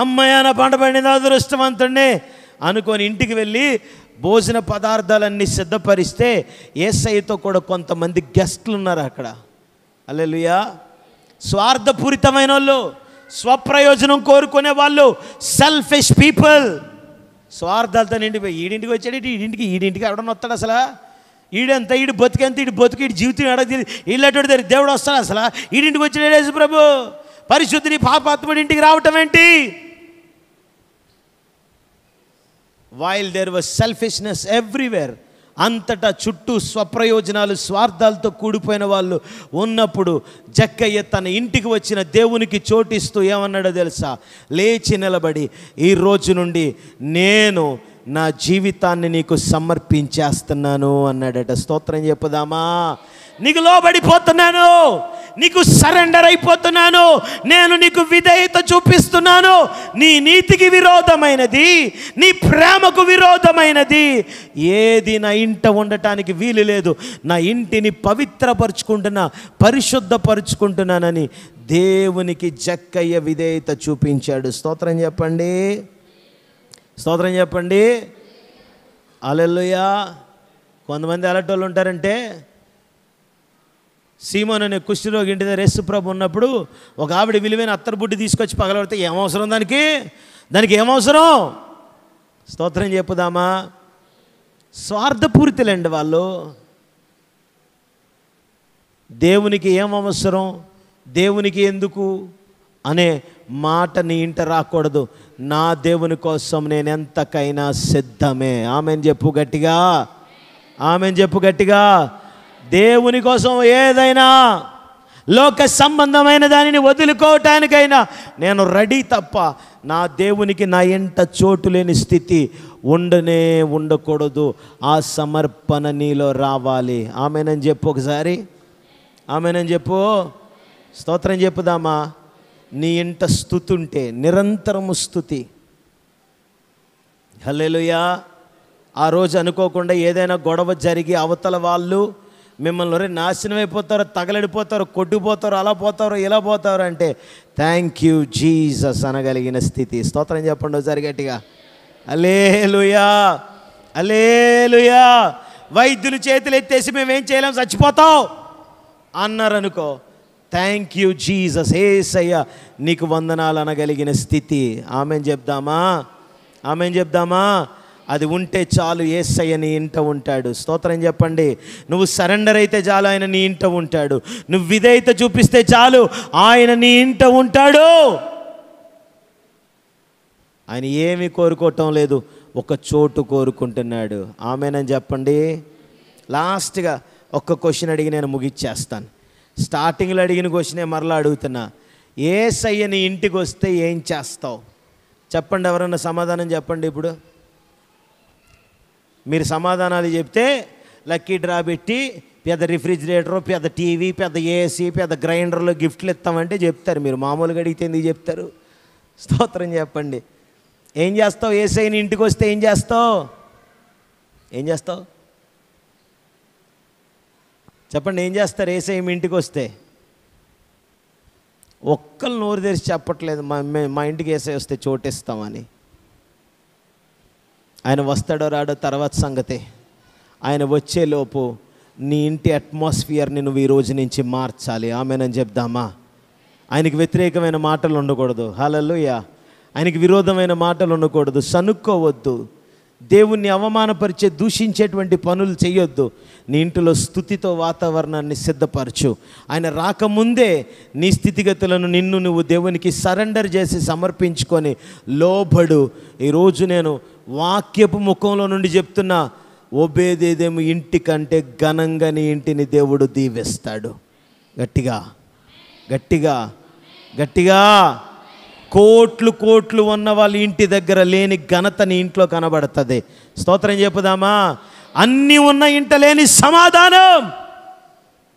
అన్న పంట పండింది అదృష్టవంతుణ్ణి అనుకొని ఇంటికి వెళ్ళి భోజన పదార్థాలన్నీ సిద్ధపరిస్తే ఏసఐతో కూడా కొంతమంది గెస్ట్లు ఉన్నారు అక్కడ అల్లెలుయా స్వార్థపూరితమైన వాళ్ళు స్వప్రయోజనం కోరుకునే వాళ్ళు సెల్ఫిష్ పీపుల్ స్వార్థాలతో నిండిపోయి ఈడింటికి వచ్చాడు ఈడింటికి ఈడింటికి ఎవడన్నా వస్తాడు అసలు ఈడెంత ఈడు బతికెంత ఈడు బతుకు ఈడు జీవితం ఎడ ఈళ్ళటోడు దగ్గర దేవుడు వస్తాడు అసలు ఈడింటికి వచ్చాడు ప్రభు పరిశుద్ధిని పాపాత్ముడి ఇంటికి రావటం ఏంటి while there was selfishness everywhere అంతటా చుట్టూ స్వప్రయోజనాలు స్వార్థాలతో కూడిపోయిన వాళ్ళు ఉన్నప్పుడు జక్కయ్య తన ఇంటికి వచ్చిన దేవునికి చోటిస్తూ ఏమన్నాడో తెలుసా లేచి నిలబడి ఈ రోజు నుండి నేను నా జీవితాన్ని నీకు సమర్పించేస్తున్నాను అన్నాడట స్తోత్రం చెప్పుదామా నీకు లోబడిపోతున్నాను నీకు సరెండర్ అయిపోతున్నాను నేను నీకు విధేయత చూపిస్తున్నాను నీ నీతికి విరోధమైనది నీ ప్రేమకు విరోధమైనది ఏది నా ఇంట ఉండటానికి వీలు లేదు నా ఇంటిని పవిత్రపరుచుకుంటున్నా పరిశుద్ధపరుచుకుంటున్నానని దేవునికి జక్కయ్య విధేయత చూపించాడు స్తోత్రం చెప్పండి స్తోత్రం చెప్పండి అలెల్లుయా కొంతమంది అలటోళ్ళు ఉంటారంటే సీమోన్ అనే కుష్ఠరోగి ఇంటి దగ్గర యేసు ప్రభు ఉన్నప్పుడు ఒక ఆవిడ విలువైన అత్తరబుడ్డి తీసుకొచ్చి పగలబడితే ఏమవసరం దానికి దానికి ఏమవసరం స్తోత్రం చెప్పుదామా స్వార్థపూరితులండి వాళ్ళు దేవునికి ఏమవసరం దేవునికి ఎందుకు అనే మాట నీ ఇంట రాకూడదు నా దేవుని కోసం నేను ఎంతకైనా సిద్ధమే ఆమెను చెప్పు గట్టిగా ఆమెను చెప్పు గట్టిగా దేవుని కోసం ఏదైనా లోక సంబంధమైన దానిని వదులుకోవటానికైనా నేను రెడీ తప్ప నా దేవునికి నా ఎంట చోటు లేని స్థితి ఉండనే ఉండకూడదు ఆ సమర్పణ నీలో రావాలి ఆమెనని చెప్పు ఒకసారి ఆమెనని చెప్పు స్తోత్రం చెప్పుదామా నీ ఇంట స్థుతుంటే నిరంతరము స్థుతి హల్లెలుయా ఆ రోజు అనుకోకుండా ఏదైనా గొడవ జరిగి అవతల వాళ్ళు మిమ్మల్ని నాశనం అయిపోతారు తగలడిపోతారు కొట్టుపోతారు అలా పోతారు ఇలా పోతారు అంటే థ్యాంక్ యూ జీసస్ అనగలిగిన స్థితి స్తోత్రం చెప్పండి ఒకసారి గట్టిగా అలేలుయా అలేలుయా వైద్యులు చేతులు ఎత్తేసి మేమేం చేయలేం చచ్చిపోతావు అన్నారనుకో థ్యాంక్ యూ జీసస్ ఏసయ్యా నీకు వందనాలు అనగలిగిన స్థితి ఆమెను చెప్దామా ఆమెను చెప్దామా అది ఉంటే చాలు ఏసయ్య నీ ఇంట ఉంటాడు స్తోత్రం చెప్పండి నువ్వు సరెండర్ అయితే చాలు ఆయన నీ ఇంట ఉంటాడు నువ్వు విధేయత చూపిస్తే చాలు ఆయన నీ ఇంట ఉంటాడు ఆయన ఏమి కోరుకోవటం లేదు ఒక చోటు కోరుకుంటున్నాడు ఆమెనని చెప్పండి లాస్ట్గా ఒక్క క్వశ్చన్ అడిగి నేను ముగిచ్చేస్తాను స్టార్టింగ్లో అడిగిన క్వశ్చనే మరలా అడుగుతున్నా ఏ సయ్య నీ ఇంటికి వస్తే ఏం చేస్తావు చెప్పండి ఎవరన్నా సమాధానం చెప్పండి ఇప్పుడు మీరు సమాధానాలు చెప్తే లక్కీ డ్రా పెట్టి పెద్ద రిఫ్రిజిరేటర్ పెద్ద టీవీ పెద్ద ఏసీ పెద్ద గ్రైండర్లు గిఫ్ట్లు ఇస్తామంటే చెప్తారు మీరు మామూలుగా అడిగితే ఎందుకు చెప్తారు స్తోత్రం చెప్పండి ఏం చేస్తావు ఏసైని ఇంటికి వస్తే ఏం చేస్తావు ఏం చేస్తావు చెప్పండి ఏం చేస్తారు ఏసై మీ ఇంటికి వస్తే ఒక్కళ్ళు నోరు తెరిచి చెప్పట్లేదు మా మా ఇంటికి ఏసై వస్తే చోటిస్తామని ఆయన వస్తాడో రాడో తర్వాత సంగతే ఆయన వచ్చేలోపు నీ ఇంటి అట్మాస్ఫియర్ని నువ్వు ఈ రోజు నుంచి మార్చాలి ఆమెనని చెప్దామా ఆయనకి వ్యతిరేకమైన మాటలు ఉండకూడదు హలలుయా ఆయనకి విరోధమైన మాటలు ఉండకూడదు సనుక్కోవద్దు దేవుణ్ణి అవమానపరిచే దూషించేటువంటి పనులు చేయొద్దు నీ ఇంటిలో స్థుతితో వాతావరణాన్ని సిద్ధపరచు ఆయన రాకముందే నీ స్థితిగతులను నిన్ను నువ్వు దేవునికి సరెండర్ చేసి సమర్పించుకొని లోబడు ఈరోజు నేను వాక్యపు ముఖంలో నుండి చెప్తున్నా ఒబేదేదేమి ఇంటి కంటే ఘనంగాని ఇంటిని దేవుడు దీవిస్తాడు గట్టిగా గట్టిగా గట్టిగా కోట్లు కోట్లు ఉన్న వాళ్ళ ఇంటి దగ్గర లేని ఘనత నీ ఇంట్లో కనబడుతుంది స్తోత్రం చెప్పుదామా అన్నీ ఉన్న ఇంట లేని సమాధానం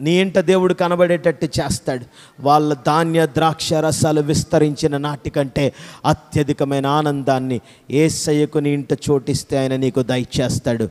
నీ ఇంట దేవుడు కనబడేటట్టు చేస్తాడు వాళ్ళ ధాన్య ద్రాక్ష రసాలు విస్తరించిన నాటికంటే అత్యధికమైన ఆనందాన్ని ఏసయ్యకు నీ ఇంట చోటిస్తే ఆయన నీకు దయచేస్తాడు